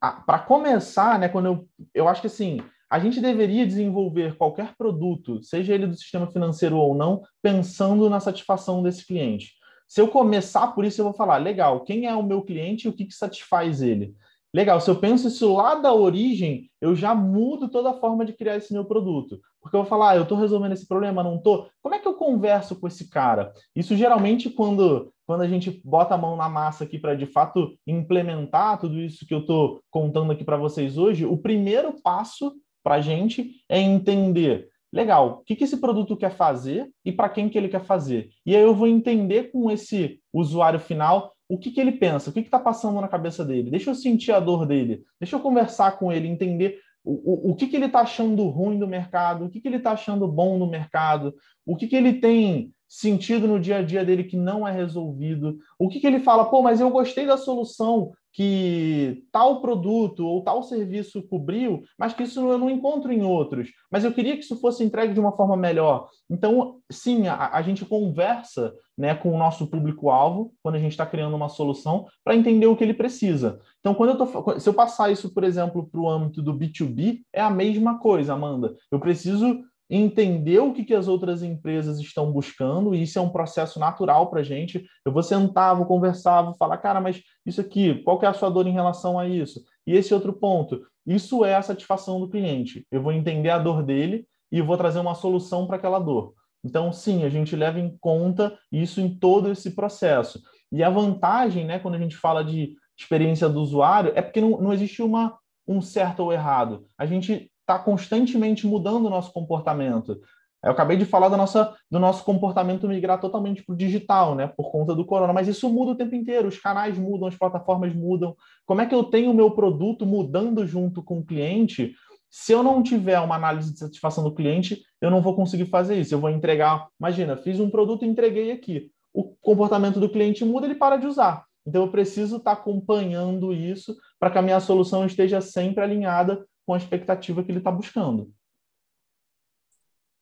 para começar, né, quando eu, eu acho que assim, a gente deveria desenvolver qualquer produto, seja ele do sistema financeiro ou não, pensando na satisfação desse cliente. Se eu começar por isso, eu vou falar, legal, quem é o meu cliente e o que, que satisfaz ele? Legal, se eu penso isso lá da origem, eu já mudo toda a forma de criar esse meu produto. Porque eu vou falar, ah, eu estou resolvendo esse problema, não estou? Como é que eu converso com esse cara? Isso geralmente quando, quando a gente bota a mão na massa aqui para de fato implementar tudo isso que eu estou contando aqui para vocês hoje, o primeiro passo para a gente é entender legal, o que, que esse produto quer fazer e para quem que ele quer fazer. E aí eu vou entender com esse usuário final o que, que ele pensa, o que está passando na cabeça dele, deixa eu sentir a dor dele, deixa eu conversar com ele, entender o, o, o que, que ele está achando ruim do mercado, o que, que ele está achando bom no mercado, o que, que ele tem sentido no dia a dia dele que não é resolvido? O que, que ele fala, pô, mas eu gostei da solução que tal produto ou tal serviço cobriu, mas que isso eu não encontro em outros. Mas eu queria que isso fosse entregue de uma forma melhor. Então, sim, a, a gente conversa né, com o nosso público-alvo quando a gente está criando uma solução para entender o que ele precisa. Então, quando eu tô, se eu passar isso, por exemplo, para o âmbito do B2B, é a mesma coisa, Amanda. Eu preciso entender o que, que as outras empresas estão buscando, e isso é um processo natural para a gente. Eu vou sentar, vou conversar, vou falar, cara, mas isso aqui, qual que é a sua dor em relação a isso? E esse outro ponto, isso é a satisfação do cliente. Eu vou entender a dor dele e vou trazer uma solução para aquela dor. Então, sim, a gente leva em conta isso em todo esse processo. E a vantagem, né, quando a gente fala de experiência do usuário, é porque não, não existe uma, um certo ou errado. A gente está constantemente mudando o nosso comportamento. Eu acabei de falar da nossa, do nosso comportamento migrar totalmente para o digital, né, por conta do corona, mas isso muda o tempo inteiro, os canais mudam, as plataformas mudam. Como é que eu tenho o meu produto mudando junto com o cliente? Se eu não tiver uma análise de satisfação do cliente, eu não vou conseguir fazer isso. Eu vou entregar, imagina, fiz um produto e entreguei aqui. O comportamento do cliente muda, ele para de usar. Então eu preciso estar tá acompanhando isso para que a minha solução esteja sempre alinhada com a expectativa que ele está buscando.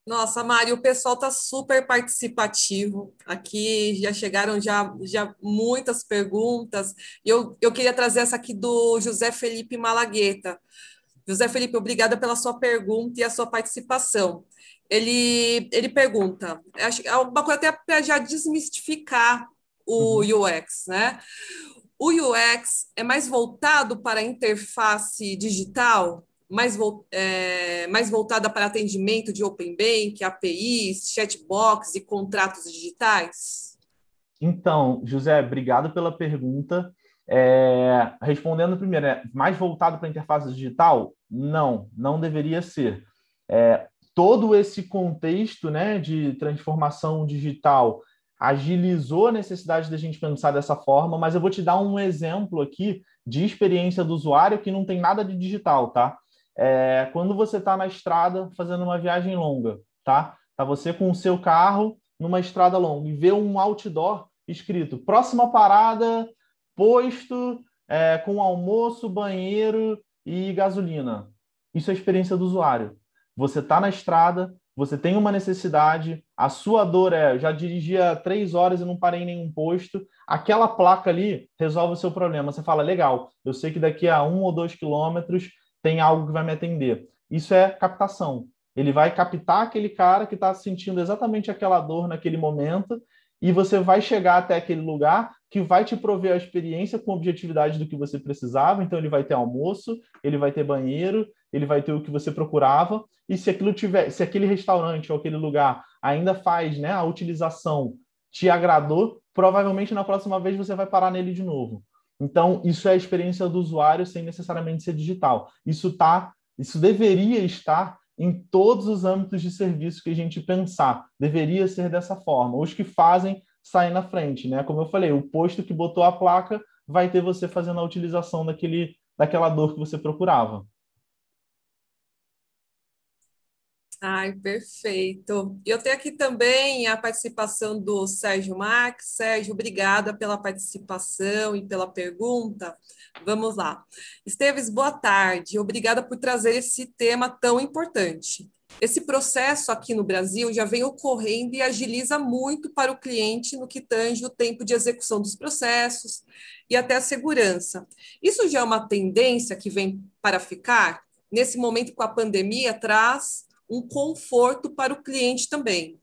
Nossa, Mário, o pessoal está super participativo. Aqui já chegaram já, já muitas perguntas. Eu, eu queria trazer essa aqui do José Felipe Malagueta. José Felipe, obrigada pela sua pergunta e a sua participação. Ele, ele pergunta, é uma coisa até para já desmistificar o UX, uhum. né? O UX é mais voltado para a interface digital? mais, vo, é, mais voltada para atendimento de Open Bank, APIs, chatbox e contratos digitais? Então, José, obrigado pela pergunta. É, respondendo primeiro, é mais voltado para a interface digital? Não, não deveria ser. É, todo esse contexto né, de transformação digital agilizou a necessidade da gente pensar dessa forma, mas eu vou te dar um exemplo aqui de experiência do usuário que não tem nada de digital, tá? É, quando você está na estrada fazendo uma viagem longa, tá? Tá você com o seu carro numa estrada longa e vê um outdoor escrito próxima parada, posto é, com almoço, banheiro e gasolina. Isso é experiência do usuário. Você está na estrada, você tem uma necessidade, a sua dor é já dirigia três horas e não parei em nenhum posto, aquela placa ali resolve o seu problema. Você fala, legal, eu sei que daqui a um ou dois quilômetros tem algo que vai me atender. Isso é captação. Ele vai captar aquele cara que está sentindo exatamente aquela dor naquele momento e você vai chegar até aquele lugar que vai te prover a experiência com objetividade do que você precisava. Então, ele vai ter almoço, ele vai ter banheiro, ele vai ter o que você procurava. E se aquilo tiver, se aquele restaurante ou aquele lugar ainda faz né, a utilização te agradou, provavelmente na próxima vez você vai parar nele de novo. Então, isso é a experiência do usuário sem necessariamente ser digital. Isso tá, isso deveria estar em todos os âmbitos de serviço que a gente pensar. Deveria ser dessa forma. Os que fazem saem na frente, né? Como eu falei, o posto que botou a placa vai ter você fazendo a utilização daquele, daquela dor que você procurava. Ai, perfeito. Eu tenho aqui também a participação do Sérgio Marques. Sérgio, obrigada pela participação e pela pergunta. Vamos lá. Esteves, boa tarde. Obrigada por trazer esse tema tão importante. Esse processo aqui no Brasil já vem ocorrendo e agiliza muito para o cliente no que tange o tempo de execução dos processos e até a segurança. Isso já é uma tendência que vem para ficar? Nesse momento com a pandemia, traz um conforto para o cliente também.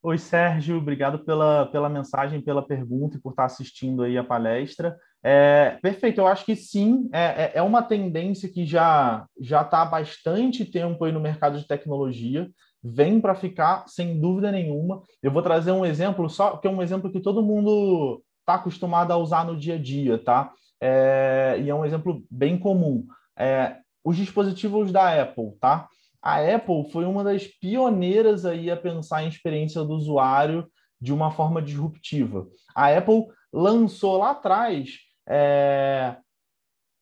Oi, Sérgio, obrigado pela, pela mensagem, pela pergunta e por estar assistindo aí a palestra. É, perfeito, eu acho que sim, é, é, é uma tendência que já já está há bastante tempo aí no mercado de tecnologia, vem para ficar, sem dúvida nenhuma. Eu vou trazer um exemplo só, que é um exemplo que todo mundo está acostumado a usar no dia a dia, tá? É, e é um exemplo bem comum. É, os dispositivos da Apple, tá? A Apple foi uma das pioneiras aí a pensar em experiência do usuário de uma forma disruptiva. A Apple lançou lá atrás é,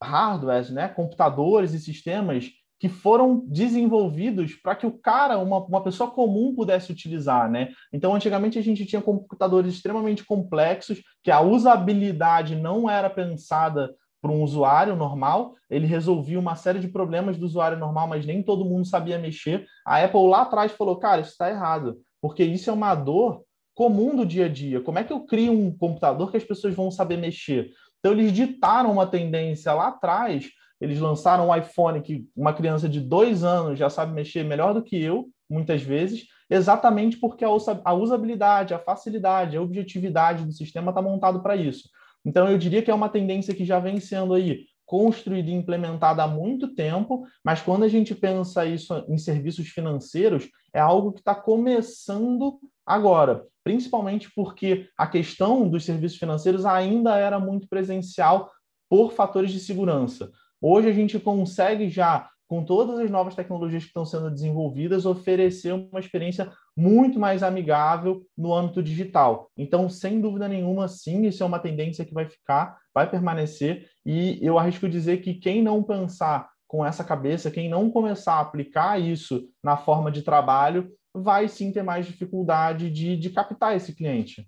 hardwares, né, computadores e sistemas que foram desenvolvidos para que o cara, uma, uma pessoa comum, pudesse utilizar, né? Então, antigamente a gente tinha computadores extremamente complexos, que a usabilidade não era pensada para um usuário normal, ele resolvia uma série de problemas do usuário normal, mas nem todo mundo sabia mexer. A Apple lá atrás falou: cara, isso está errado, porque isso é uma dor comum do dia a dia. Como é que eu crio um computador que as pessoas vão saber mexer? Então, eles ditaram uma tendência lá atrás. Eles lançaram um iPhone que uma criança de dois anos já sabe mexer melhor do que eu, muitas vezes, exatamente porque a usabilidade, a facilidade, a objetividade do sistema está montado para isso. Então, eu diria que é uma tendência que já vem sendo aí construída e implementada há muito tempo, mas quando a gente pensa isso em serviços financeiros, é algo que está começando agora, principalmente porque a questão dos serviços financeiros ainda era muito presencial por fatores de segurança. Hoje a gente consegue já, com todas as novas tecnologias que estão sendo desenvolvidas, oferecer uma experiência muito mais amigável no âmbito digital. Então, sem dúvida nenhuma, sim, isso é uma tendência que vai ficar, vai permanecer, e eu arrisco dizer que quem não pensar com essa cabeça, quem não começar a aplicar isso na forma de trabalho, vai sim ter mais dificuldade de, de captar esse cliente.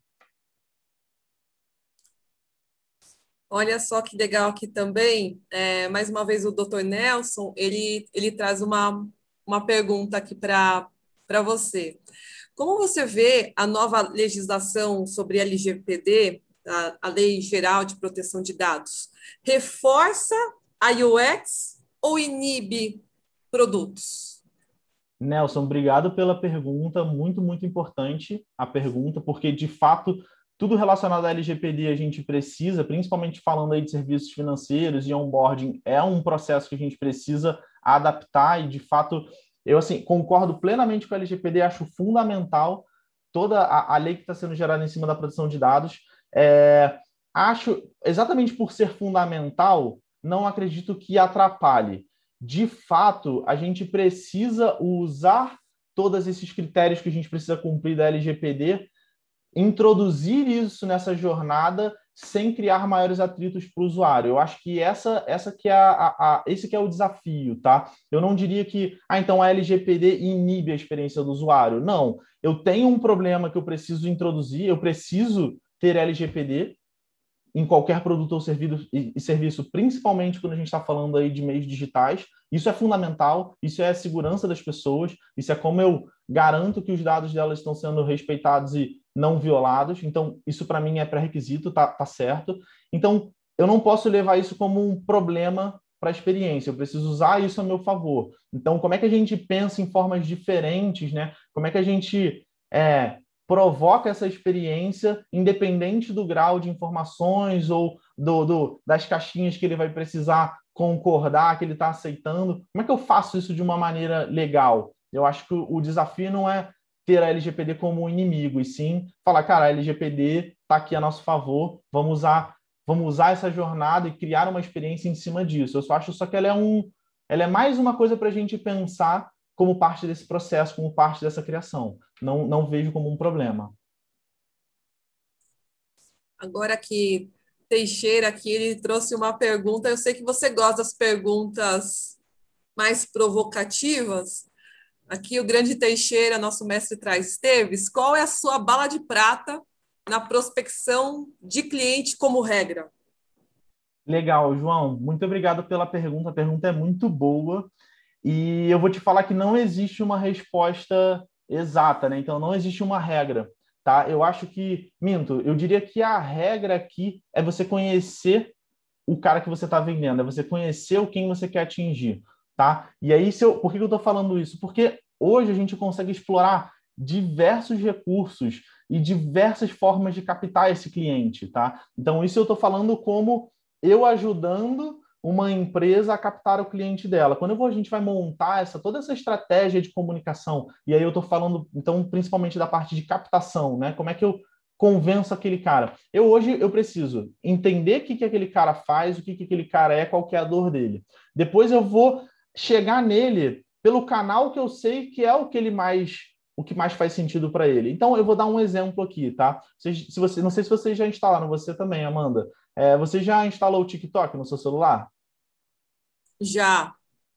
Olha só que legal aqui também, é, mais uma vez o Dr. Nelson, ele, ele traz uma, uma pergunta aqui para para você. Como você vê a nova legislação sobre a LGPD, a, a Lei Geral de Proteção de Dados, reforça a UX ou inibe produtos? Nelson, obrigado pela pergunta, muito, muito importante a pergunta, porque de fato tudo relacionado à LGPD a gente precisa, principalmente falando aí de serviços financeiros e onboarding, é um processo que a gente precisa adaptar e de fato eu, assim, concordo plenamente com a LGPD, acho fundamental toda a, a lei que está sendo gerada em cima da proteção de dados. É, acho, exatamente por ser fundamental, não acredito que atrapalhe. De fato, a gente precisa usar todos esses critérios que a gente precisa cumprir da LGPD, introduzir isso nessa jornada sem criar maiores atritos para o usuário. Eu acho que essa, essa que é a, a, esse que é o desafio, tá? Eu não diria que, ah, então a LGPD inibe a experiência do usuário. Não, eu tenho um problema que eu preciso introduzir, eu preciso ter LGPD em qualquer produto ou serviço, e serviço, principalmente quando a gente está falando aí de meios digitais. Isso é fundamental, isso é a segurança das pessoas, isso é como eu garanto que os dados dela estão sendo respeitados e não violados. Então, isso para mim é pré-requisito, tá, tá certo. Então, eu não posso levar isso como um problema para a experiência, eu preciso usar isso a meu favor. Então, como é que a gente pensa em formas diferentes, né? Como é que a gente é, provoca essa experiência, independente do grau de informações ou do, do das caixinhas que ele vai precisar concordar, que ele está aceitando? Como é que eu faço isso de uma maneira legal? Eu acho que o desafio não é ter a LGPD como um inimigo, e sim falar, cara, a LGPD está aqui a nosso favor, vamos usar, vamos usar essa jornada e criar uma experiência em cima disso. Eu só acho só que ela é um, ela é mais uma coisa para a gente pensar como parte desse processo, como parte dessa criação. Não, não vejo como um problema. Agora que Teixeira aqui, ele trouxe uma pergunta. Eu sei que você gosta das perguntas mais provocativas. Aqui o grande Teixeira, nosso mestre traz Esteves. Qual é a sua bala de prata na prospecção de cliente como regra? Legal, João. Muito obrigado pela pergunta. A pergunta é muito boa. E eu vou te falar que não existe uma resposta exata, né? Então não existe uma regra, tá? Eu acho que, minto, eu diria que a regra aqui é você conhecer o cara que você está vendendo, é você conhecer o quem você quer atingir tá? E aí, se eu, por que eu estou falando isso? Porque hoje a gente consegue explorar diversos recursos e diversas formas de captar esse cliente, tá? Então, isso eu estou falando como eu ajudando uma empresa a captar o cliente dela. Quando vou, a gente vai montar essa toda essa estratégia de comunicação, e aí eu estou falando, então, principalmente da parte de captação, né? Como é que eu convenço aquele cara? Eu hoje eu preciso entender o que, que aquele cara faz, o que, que aquele cara é, qual que é a dor dele. Depois eu vou chegar nele pelo canal que eu sei que é o que ele mais o que mais faz sentido para ele. Então eu vou dar um exemplo aqui, tá? Se, se você, não sei se vocês já instalaram, você também, Amanda. É, você já instalou o TikTok no seu celular? Já.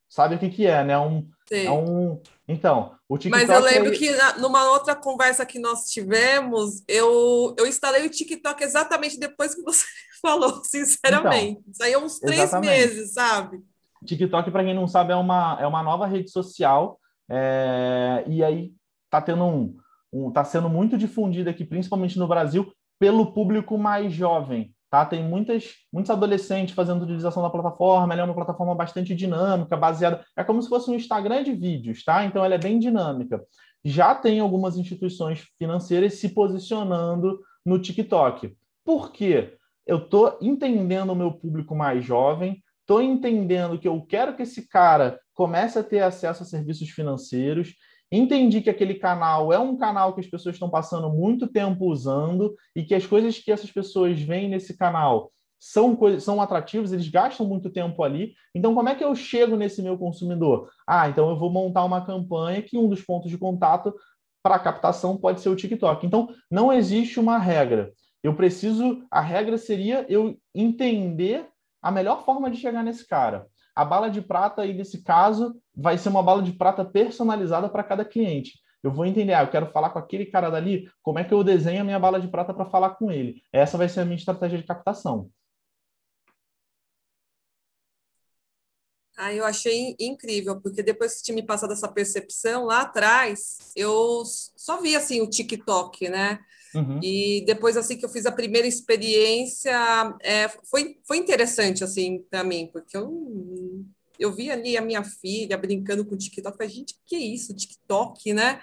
Sabe o que que é, né? Um, é um então, o TikTok. Mas eu é lembro é... que na, numa outra conversa que nós tivemos, eu, eu instalei o TikTok exatamente depois que você falou, sinceramente. Então, Saiu é uns três exatamente. meses, sabe? TikTok, para quem não sabe, é uma, é uma nova rede social é, e aí está tendo um, um tá sendo muito difundida aqui, principalmente no Brasil, pelo público mais jovem. Tá? Tem muitas, muitos adolescentes fazendo utilização da plataforma, ela é uma plataforma bastante dinâmica, baseada. É como se fosse um Instagram de vídeos, tá? Então ela é bem dinâmica. Já tem algumas instituições financeiras se posicionando no TikTok. Por quê? Eu estou entendendo o meu público mais jovem, estou entendendo que eu quero que esse cara comece a ter acesso a serviços financeiros, entendi que aquele canal é um canal que as pessoas estão passando muito tempo usando e que as coisas que essas pessoas veem nesse canal são, são atrativos, eles gastam muito tempo ali. Então, como é que eu chego nesse meu consumidor? Ah, então eu vou montar uma campanha que um dos pontos de contato para captação pode ser o TikTok. Então, não existe uma regra. Eu preciso, a regra seria eu entender a melhor forma de chegar nesse cara. A bala de prata, aí, nesse caso, vai ser uma bala de prata personalizada para cada cliente. Eu vou entender, ah, eu quero falar com aquele cara dali, como é que eu desenho a minha bala de prata para falar com ele? Essa vai ser a minha estratégia de captação. Ah, eu achei incrível, porque depois que tinha me passado essa percepção lá atrás, eu só vi assim o TikTok, né? Uhum. E depois assim que eu fiz a primeira experiência, é, foi, foi interessante assim para mim, porque eu eu vi ali a minha filha brincando com o TikTok, falei, gente, que é isso, TikTok, né?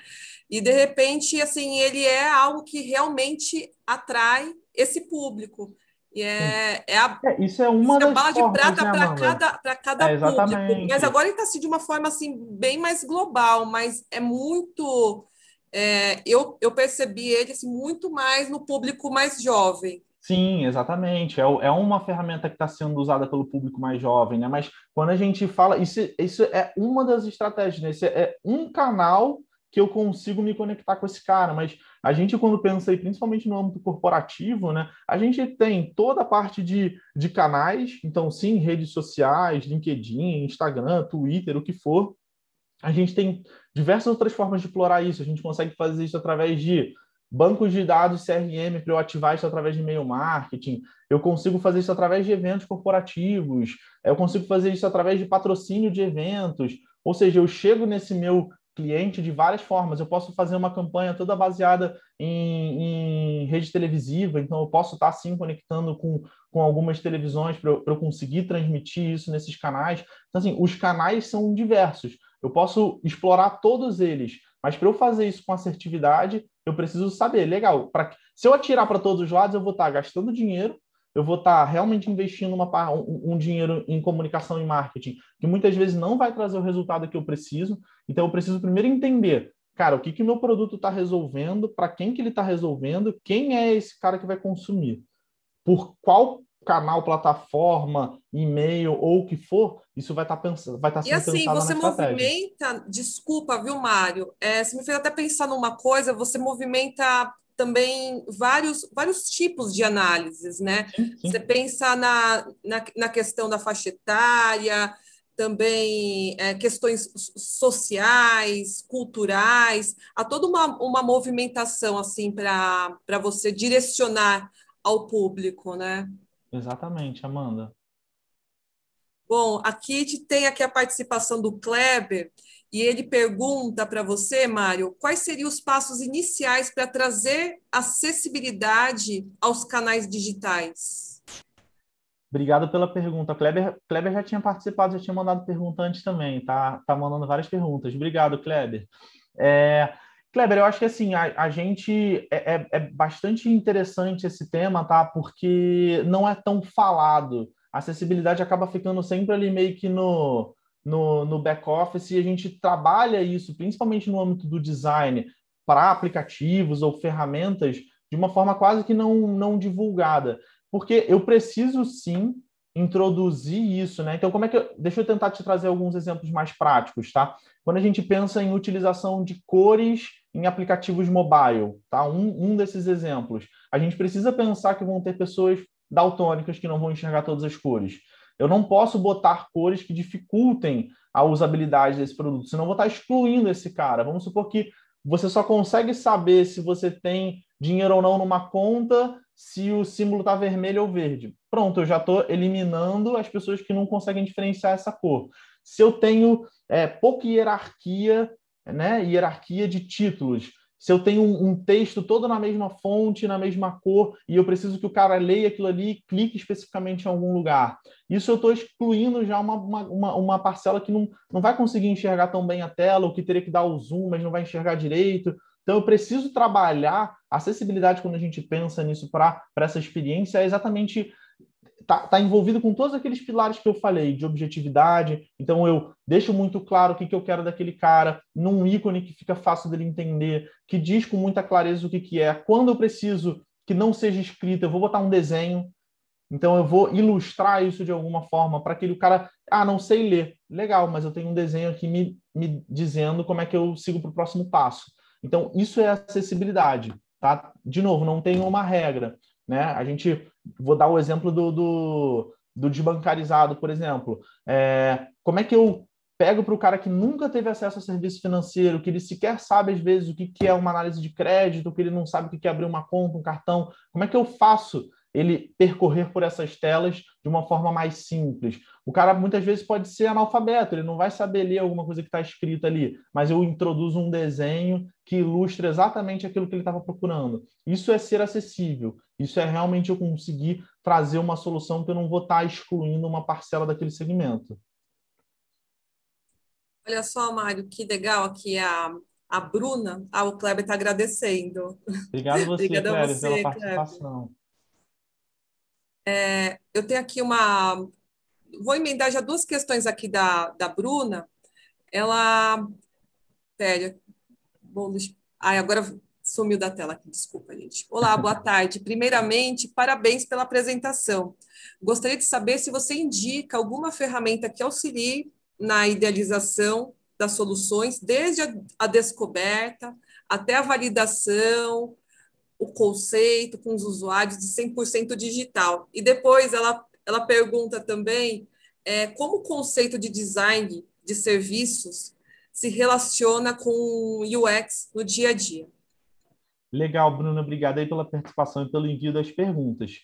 E de repente, assim, ele é algo que realmente atrai esse público. E é, é, a, é isso é uma é das bala formas, de prata né, para cada, cada é, público. Mas agora ele está assim, de uma forma assim, bem mais global, mas é muito. É, eu, eu percebi ele assim, muito mais no público mais jovem. Sim, exatamente. É, é uma ferramenta que está sendo usada pelo público mais jovem, né? Mas quando a gente fala, isso, isso é uma das estratégias, né? Esse é, é um canal que eu consigo me conectar com esse cara, mas a gente, quando pensa aí, principalmente no âmbito corporativo, né, a gente tem toda a parte de, de canais, então sim, redes sociais, LinkedIn, Instagram, Twitter, o que for. A gente tem diversas outras formas de explorar isso. A gente consegue fazer isso através de bancos de dados CRM para eu ativar isso através de e-mail marketing, eu consigo fazer isso através de eventos corporativos, eu consigo fazer isso através de patrocínio de eventos, ou seja, eu chego nesse meu cliente de várias formas. Eu posso fazer uma campanha toda baseada em, em rede televisiva, então eu posso estar sim conectando com, com algumas televisões para eu, eu, conseguir transmitir isso nesses canais. Então, assim, os canais são diversos. Eu posso explorar todos eles, mas para eu fazer isso com assertividade, eu preciso saber, legal, pra, se eu atirar para todos os lados, eu vou estar gastando dinheiro eu vou estar tá realmente investindo uma, um, um dinheiro em comunicação e marketing, que muitas vezes não vai trazer o resultado que eu preciso. Então, eu preciso primeiro entender cara, o que que meu produto está resolvendo, para quem que ele está resolvendo, quem é esse cara que vai consumir, por qual canal, plataforma, e-mail ou o que for, isso vai estar tá pensando, vai estar tá E assim, você movimenta, desculpa, viu, Mário? É, você me fez até pensar numa coisa, você movimenta também vários, vários tipos de análises, né? Sim, sim. Você pensar na, na, na, questão da faixa etária, também é, questões sociais, culturais, há toda uma, uma movimentação assim para você direcionar ao público, né? Exatamente, Amanda. Bom, aqui tem aqui a participação do Kleber e ele pergunta para você, Mário, quais seriam os passos iniciais para trazer acessibilidade aos canais digitais? Obrigado pela pergunta. Kleber, Kleber já tinha participado, já tinha mandado pergunta antes também, tá, tá mandando várias perguntas. Obrigado, Kleber. É, Kleber, eu acho que assim, a, a gente é, é, é bastante interessante esse tema, tá? Porque não é tão falado a acessibilidade acaba ficando sempre ali meio que no, no, no back-office e a gente trabalha isso, principalmente no âmbito do design, para aplicativos ou ferramentas, de uma forma quase que não, não divulgada. Porque eu preciso sim introduzir isso, né? Então, como é que eu... Deixa eu tentar te trazer alguns exemplos mais práticos, tá? Quando a gente pensa em utilização de cores em aplicativos mobile, tá? Um, um desses exemplos. A gente precisa pensar que vão ter pessoas daltônicas que não vão enxergar todas as cores. Eu não posso botar cores que dificultem a usabilidade desse produto, senão vou estar excluindo esse cara. Vamos supor que você só consegue saber se você tem dinheiro ou não numa conta se o símbolo está vermelho ou verde. Pronto, eu já estou eliminando as pessoas que não conseguem diferenciar essa cor. Se eu tenho é, pouca hierarquia, né, hierarquia de títulos, se eu tenho um, um, texto todo na mesma fonte, na mesma cor, e eu preciso que o cara leia aquilo ali e clique especificamente em algum lugar. Isso eu estou excluindo já uma, uma, uma, parcela que não, não vai conseguir enxergar tão bem a tela, ou que teria que dar o zoom, mas não vai enxergar direito. Então eu preciso trabalhar acessibilidade quando a gente pensa nisso para essa experiência, é exatamente está tá envolvido com todos aqueles pilares que eu falei, de objetividade. Então, eu deixo muito claro o que, que eu quero daquele cara, num ícone que fica fácil dele entender, que diz com muita clareza o que, que é. Quando eu preciso que não seja escrito, eu vou botar um desenho. Então, eu vou ilustrar isso de alguma forma para aquele cara. Ah, não sei ler. Legal, mas eu tenho um desenho aqui me, me dizendo como é que eu sigo para o próximo passo. Então, isso é acessibilidade. Tá? De novo, não tem uma regra, né? A gente, vou dar o exemplo do, do, do desbancarizado, por exemplo. É, como é que eu pego para o cara que nunca teve acesso a serviço financeiro, que ele sequer sabe, às vezes, o que, que é uma análise de crédito, que ele não sabe o que, que é abrir uma conta, um cartão? Como é que eu faço ele percorrer por essas telas de uma forma mais simples. O cara muitas vezes pode ser analfabeto, ele não vai saber ler alguma coisa que está escrita ali, mas eu introduzo um desenho que ilustra exatamente aquilo que ele estava procurando. Isso é ser acessível, isso é realmente eu conseguir trazer uma solução que eu não vou estar tá excluindo uma parcela daquele segmento. Olha só, Mário, que legal aqui a, a Bruna. Ah, o Kleber está agradecendo. Obrigado você, obrigado Kleber, você, pela participação. Kleber. É, eu tenho aqui uma. Vou emendar já duas questões aqui da, da Bruna. Ela. Pera. Bom, ai, agora sumiu da tela aqui, desculpa, gente. Olá, boa tarde. Primeiramente, parabéns pela apresentação. Gostaria de saber se você indica alguma ferramenta que auxilie na idealização das soluções, desde a, a descoberta até a validação, o conceito com os usuários de 100% digital. E depois ela, ela pergunta também é, como o conceito de design de serviços se relaciona com o UX no dia a dia. Legal, Bruna, obrigado aí pela participação e pelo envio das perguntas.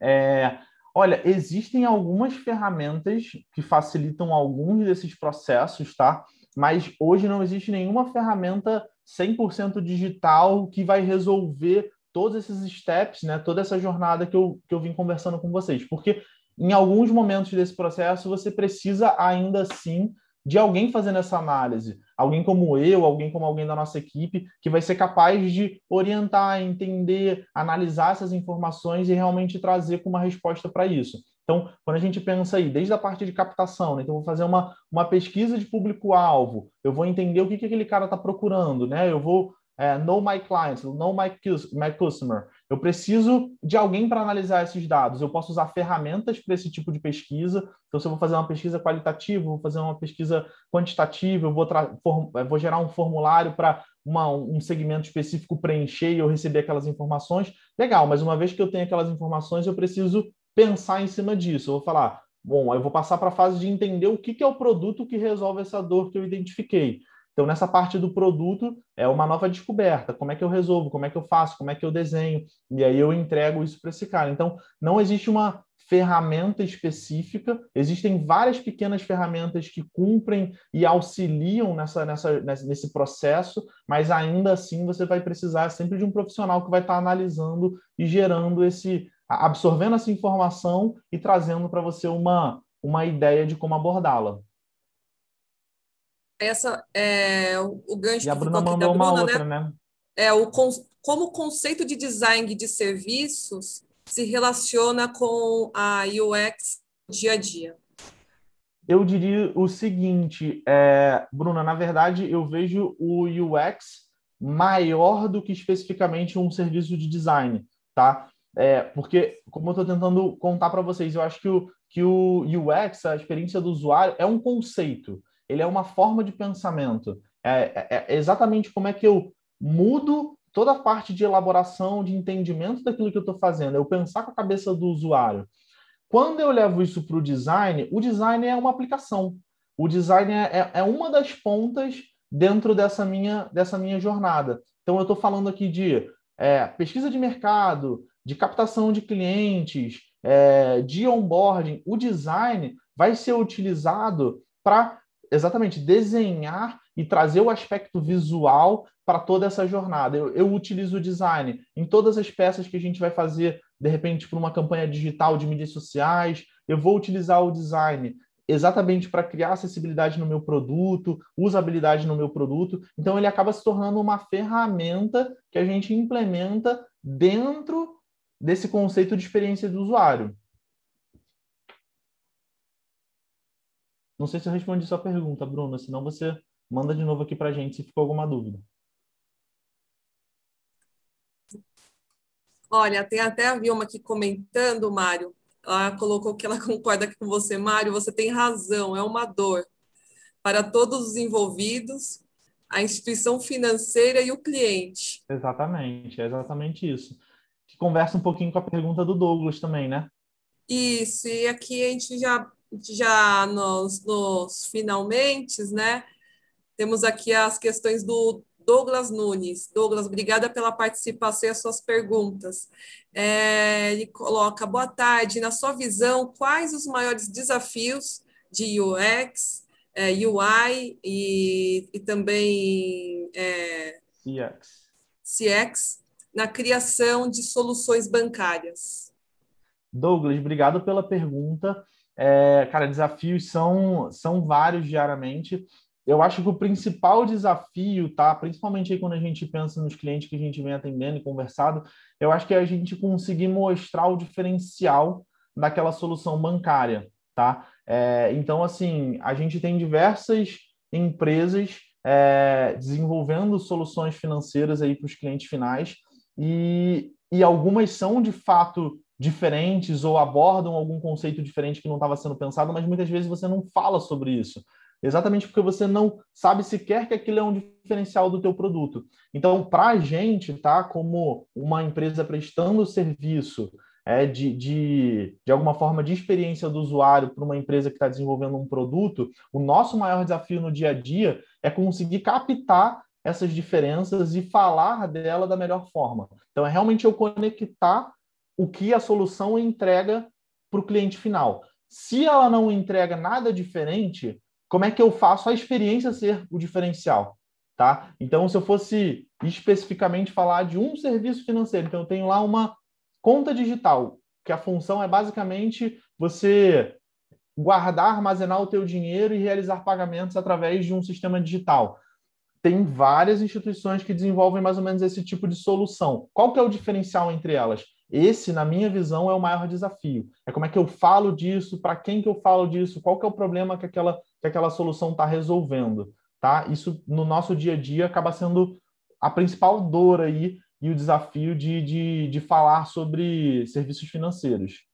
É, olha, existem algumas ferramentas que facilitam alguns desses processos, tá? Mas hoje não existe nenhuma ferramenta 100% digital que vai resolver todos esses steps, né, toda essa jornada que eu, que eu vim conversando com vocês. Porque em alguns momentos desse processo, você precisa ainda assim de alguém fazendo essa análise. Alguém como eu, alguém como alguém da nossa equipe, que vai ser capaz de orientar, entender, analisar essas informações e realmente trazer com uma resposta para isso. Então, quando a gente pensa aí, desde a parte de captação, né? então vou fazer uma, uma pesquisa de público-alvo, eu vou entender o que, que aquele cara está procurando, né? eu vou é, know my client, know my, my customer. Eu preciso de alguém para analisar esses dados. Eu posso usar ferramentas para esse tipo de pesquisa. Então, se eu vou fazer uma pesquisa qualitativa, vou fazer uma pesquisa quantitativa, eu vou, eh, vou gerar um formulário para um segmento específico preencher e eu receber aquelas informações. Legal, mas uma vez que eu tenho aquelas informações, eu preciso pensar em cima disso. Eu vou falar, bom, eu vou passar para a fase de entender o que, que é o produto que resolve essa dor que eu identifiquei. Então, nessa parte do produto, é uma nova descoberta. Como é que eu resolvo? Como é que eu faço? Como é que eu desenho? E aí eu entrego isso para esse cara. Então, não existe uma ferramenta específica, existem várias pequenas ferramentas que cumprem e auxiliam nessa, nessa, nesse processo, mas ainda assim você vai precisar sempre de um profissional que vai estar tá analisando e gerando esse, absorvendo essa informação e trazendo para você uma, uma ideia de como abordá-la essa é o gancho e a Bruna mandou Bruna, uma outra, né? né? É o como o conceito de design de serviços se relaciona com a UX dia a dia. Eu diria o seguinte, é, Bruna, na verdade eu vejo o UX maior do que especificamente um serviço de design, tá? É, porque, como eu estou tentando contar para vocês, eu acho que o, que o UX, a experiência do usuário, é um conceito ele é uma forma de pensamento. É, é, é, exatamente como é que eu mudo toda a parte de elaboração, de entendimento daquilo que eu estou fazendo, eu pensar com a cabeça do usuário. Quando eu levo isso para o design, o design é uma aplicação. O design é, é, é uma das pontas dentro dessa minha, dessa minha jornada. Então, eu estou falando aqui de é, pesquisa de mercado, de captação de clientes, é, de onboarding. O design vai ser utilizado para exatamente desenhar e trazer o aspecto visual para toda essa jornada. Eu, eu utilizo o design em todas as peças que a gente vai fazer, de repente, para uma campanha digital de mídias sociais. Eu vou utilizar o design exatamente para criar acessibilidade no meu produto, usabilidade no meu produto. Então, ele acaba se tornando uma ferramenta que a gente implementa dentro desse conceito de experiência do usuário. Não sei se eu respondi sua pergunta, Bruno, senão você manda de novo aqui para a gente se ficou alguma dúvida. Olha, tem até a Vilma aqui comentando, Mário. Ela colocou que ela concorda com você, Mário. Você tem razão, é uma dor. Para todos os envolvidos, a instituição financeira e o cliente. Exatamente, é exatamente isso. Que conversa um pouquinho com a pergunta do Douglas também, né? Isso, e aqui a gente já já nos, nos finalmente, né? Temos aqui as questões do Douglas Nunes. Douglas, obrigada pela participação e as suas perguntas. É, ele coloca: boa tarde. Na sua visão, quais os maiores desafios de UX, é, UI e, e também é, CX. CX na criação de soluções bancárias? Douglas, obrigado pela pergunta. É, cara, desafios são, são vários diariamente. Eu acho que o principal desafio, tá? Principalmente aí quando a gente pensa nos clientes que a gente vem atendendo e conversado, eu acho que é a gente conseguir mostrar o diferencial daquela solução bancária, tá? É, então, assim, a gente tem diversas empresas é, desenvolvendo soluções financeiras aí para os clientes finais e, e algumas são de fato diferentes ou abordam algum conceito diferente que não estava sendo pensado, mas muitas vezes você não fala sobre isso. Exatamente porque você não sabe sequer que aquilo é um diferencial do teu produto. Então, para a gente, tá, como uma empresa prestando serviço é, de, de, de alguma forma de experiência do usuário para uma empresa que está desenvolvendo um produto, o nosso maior desafio no dia a dia é conseguir captar essas diferenças e falar dela da melhor forma. Então, é realmente eu conectar o que a solução entrega para o cliente final. Se ela não entrega nada diferente, como é que eu faço a experiência ser o diferencial? Tá? Então, se eu fosse especificamente falar de um serviço financeiro, então eu tenho lá uma conta digital, que a função é basicamente você guardar, armazenar o teu dinheiro e realizar pagamentos através de um sistema digital. Tem várias instituições que desenvolvem mais ou menos esse tipo de solução. Qual que é o diferencial entre elas? Esse, na minha visão, é o maior desafio. É como é que eu falo disso, para quem que eu falo disso, qual que é o problema que aquela, que aquela solução está resolvendo, tá? Isso, no nosso dia a dia, acaba sendo a principal dor aí e o desafio de, de, de falar sobre serviços financeiros.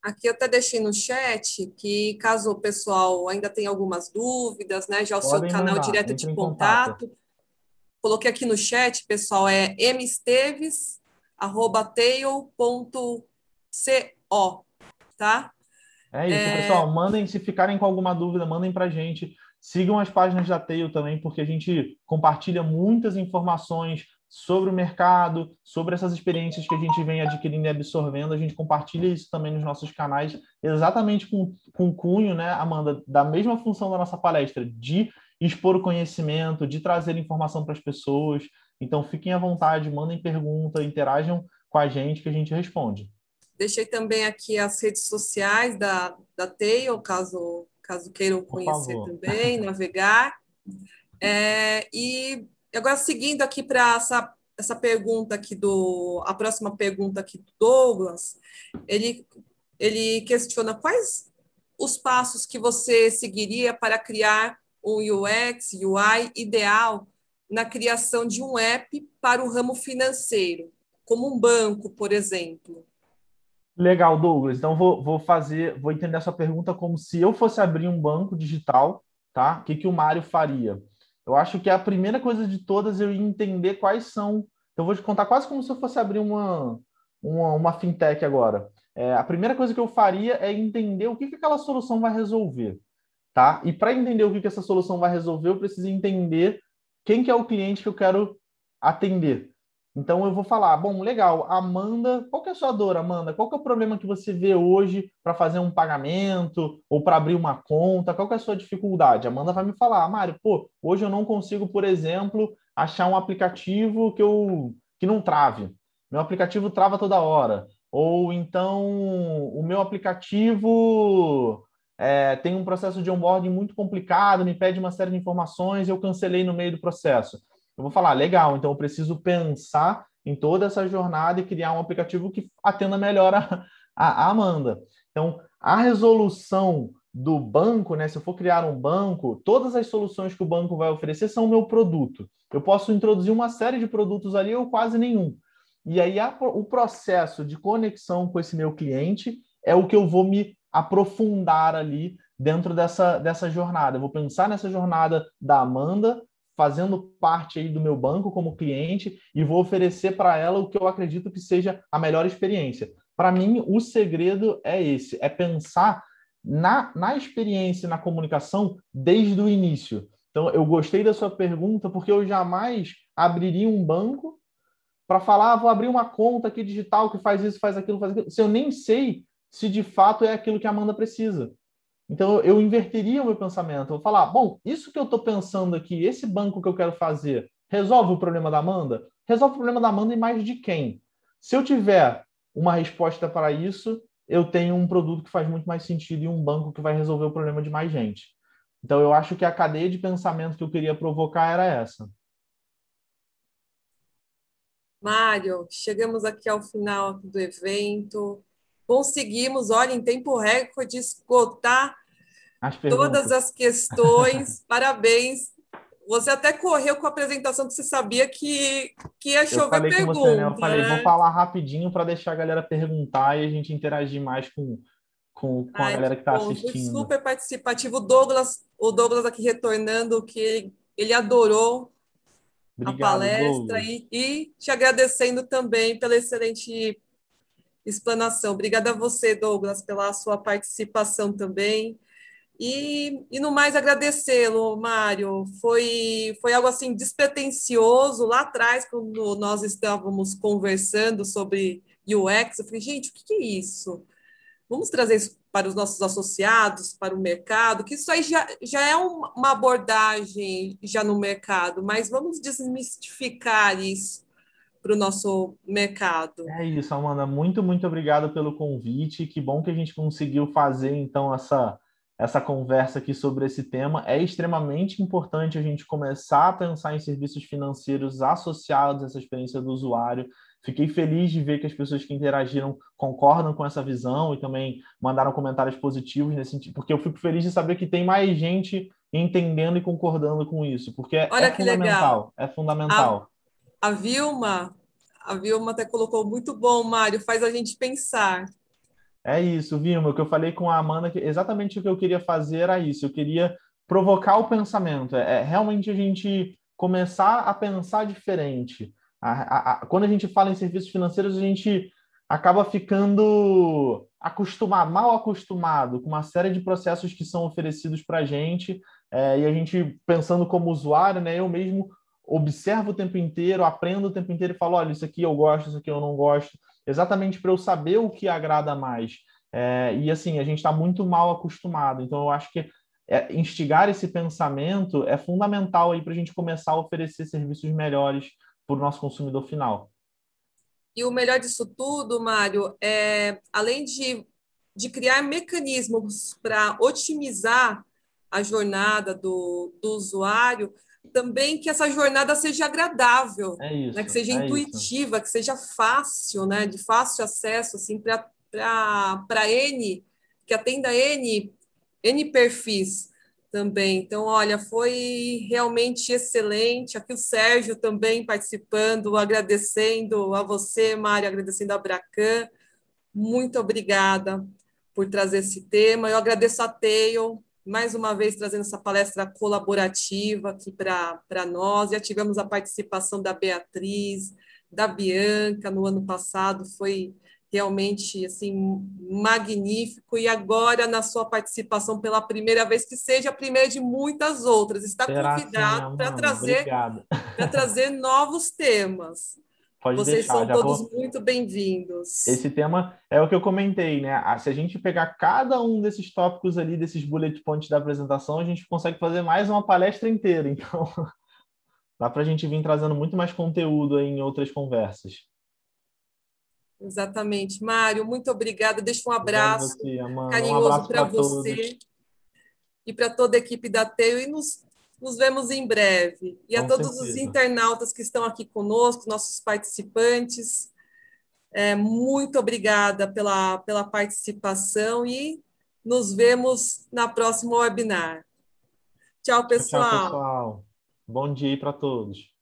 Aqui eu até deixei no chat que caso o pessoal ainda tenha algumas dúvidas, né, já o Podem seu canal mandar, direto de contato. contato Coloquei aqui no chat, pessoal, é msteves.tail.co, tá? É isso, é... pessoal. Mandem, se ficarem com alguma dúvida, mandem para a gente. Sigam as páginas da Tail também, porque a gente compartilha muitas informações sobre o mercado, sobre essas experiências que a gente vem adquirindo e absorvendo. A gente compartilha isso também nos nossos canais, exatamente com, o cunho, né, Amanda, da mesma função da nossa palestra, de expor o conhecimento, de trazer informação para as pessoas. Então, fiquem à vontade, mandem pergunta, interajam com a gente que a gente responde. Deixei também aqui as redes sociais da, da Tail, caso, caso queiram conhecer também, navegar. É, e agora, seguindo aqui para essa, essa pergunta aqui do... A próxima pergunta aqui do Douglas, ele, ele questiona quais os passos que você seguiria para criar o UX, UI ideal na criação de um app para o ramo financeiro, como um banco, por exemplo. Legal, Douglas. Então vou, vou fazer, vou entender essa sua pergunta como se eu fosse abrir um banco digital, tá? O que, que o Mário faria? Eu acho que a primeira coisa de todas é eu ia entender quais são. Então eu vou te contar quase como se eu fosse abrir uma, uma, uma fintech agora. É, a primeira coisa que eu faria é entender o que, que aquela solução vai resolver tá? E para entender o que, que essa solução vai resolver, eu preciso entender quem que é o cliente que eu quero atender. Então eu vou falar, ah, bom, legal, Amanda, qual que é a sua dor, Amanda? Qual que é o problema que você vê hoje para fazer um pagamento ou para abrir uma conta? Qual que é a sua dificuldade? Amanda vai me falar, ah, Mário, pô, hoje eu não consigo, por exemplo, achar um aplicativo que eu que não trave. Meu aplicativo trava toda hora. Ou então o meu aplicativo é, tem um processo de onboarding muito complicado, me pede uma série de informações, eu cancelei no meio do processo. Eu vou falar, legal, então eu preciso pensar em toda essa jornada e criar um aplicativo que atenda melhor a, a Amanda. Então, a resolução do banco, né? Se eu for criar um banco, todas as soluções que o banco vai oferecer são o meu produto. Eu posso introduzir uma série de produtos ali ou quase nenhum. E aí a, o processo de conexão com esse meu cliente é o que eu vou me aprofundar ali dentro dessa, dessa jornada. Eu vou pensar nessa jornada da Amanda, fazendo parte aí do meu banco como cliente e vou oferecer para ela o que eu acredito que seja a melhor experiência. Para mim, o segredo é esse, é pensar na, na experiência, na comunicação desde o início. Então, eu gostei da sua pergunta porque eu jamais abriria um banco para falar, ah, vou abrir uma conta aqui digital que faz isso, faz aquilo, faz aquilo. Se eu nem sei se de fato é aquilo que a Amanda precisa. Então eu inverteria o meu pensamento. Eu vou falar, bom, isso que eu estou pensando aqui, esse banco que eu quero fazer, resolve o problema da Amanda? Resolve o problema da Amanda e mais de quem? Se eu tiver uma resposta para isso, eu tenho um produto que faz muito mais sentido e um banco que vai resolver o problema de mais gente. Então eu acho que a cadeia de pensamento que eu queria provocar era essa. Mário, chegamos aqui ao final do evento conseguimos, olha, em tempo recorde, escutar as todas as questões. Parabéns. Você até correu com a apresentação que você sabia que, que ia chover eu pergunta. Você, né? Eu falei, né? vou falar rapidinho para deixar a galera perguntar e a gente interagir mais com, com, com Ai, a galera que está assistindo. Super participativo. Douglas, o Douglas aqui retornando, que ele, ele adorou Obrigado, a palestra e, e te agradecendo também pela excelente explanação. Obrigada a você, Douglas, pela sua participação também. E, e no mais agradecê-lo, Mário. Foi, foi algo assim despretensioso lá atrás, quando nós estávamos conversando sobre UX. Eu falei, gente, o que é isso? Vamos trazer isso para os nossos associados, para o mercado, que isso aí já, já é uma abordagem já no mercado, mas vamos desmistificar isso para o nosso mercado. É isso, Amanda. Muito, muito obrigado pelo convite. Que bom que a gente conseguiu fazer, então, essa, essa conversa aqui sobre esse tema. É extremamente importante a gente começar a pensar em serviços financeiros associados a essa experiência do usuário. Fiquei feliz de ver que as pessoas que interagiram concordam com essa visão e também mandaram comentários positivos nesse sentido, porque eu fico feliz de saber que tem mais gente entendendo e concordando com isso, porque é Olha é fundamental, legal. é fundamental. A Vilma, a Vilma até colocou muito bom, Mário, faz a gente pensar. É isso, Vilma, o que eu falei com a Amanda, que exatamente o que eu queria fazer era isso, eu queria provocar o pensamento, é, é realmente a gente começar a pensar diferente. A, a, a, quando a gente fala em serviços financeiros, a gente acaba ficando acostumado, mal acostumado com uma série de processos que são oferecidos para a gente, é, e a gente pensando como usuário, né, eu mesmo observo o tempo inteiro, aprendo o tempo inteiro e falo, olha, isso aqui eu gosto, isso aqui eu não gosto, exatamente para eu saber o que agrada mais. É, e assim, a gente está muito mal acostumado, então eu acho que é, instigar esse pensamento é fundamental aí para a gente começar a oferecer serviços melhores para o nosso consumidor final. E o melhor disso tudo, Mário, é além de, de criar mecanismos para otimizar a jornada do, do usuário, também que essa jornada seja agradável, é isso, né? que seja é intuitiva, isso. que seja fácil, né? de fácil acesso assim, para N, que atenda N, N perfis também. Então, olha, foi realmente excelente. Aqui o Sérgio também participando, agradecendo a você, Mário, agradecendo a Bracan. Muito obrigada por trazer esse tema. Eu agradeço a Teio mais uma vez trazendo essa palestra colaborativa aqui para nós. Já tivemos a participação da Beatriz, da Bianca no ano passado, foi realmente assim magnífico e agora na sua participação pela primeira vez que seja a primeira de muitas outras está Será convidado para trazer para trazer novos temas Pode Vocês deixar, são todos vou... muito bem-vindos. Esse tema é o que eu comentei, né? Se a gente pegar cada um desses tópicos ali, desses bullet points da apresentação, a gente consegue fazer mais uma palestra inteira. Então, dá para a gente vir trazendo muito mais conteúdo em outras conversas. Exatamente. Mário, muito obrigada. Deixa um abraço carinhoso um para você todos. e para toda a equipe da TEO. E nos nos vemos em breve. E Com a todos certeza. os internautas que estão aqui conosco, nossos participantes, é, muito obrigada pela, pela participação e nos vemos na próxima webinar. Tchau, pessoal. Tchau, pessoal. Bom dia para todos.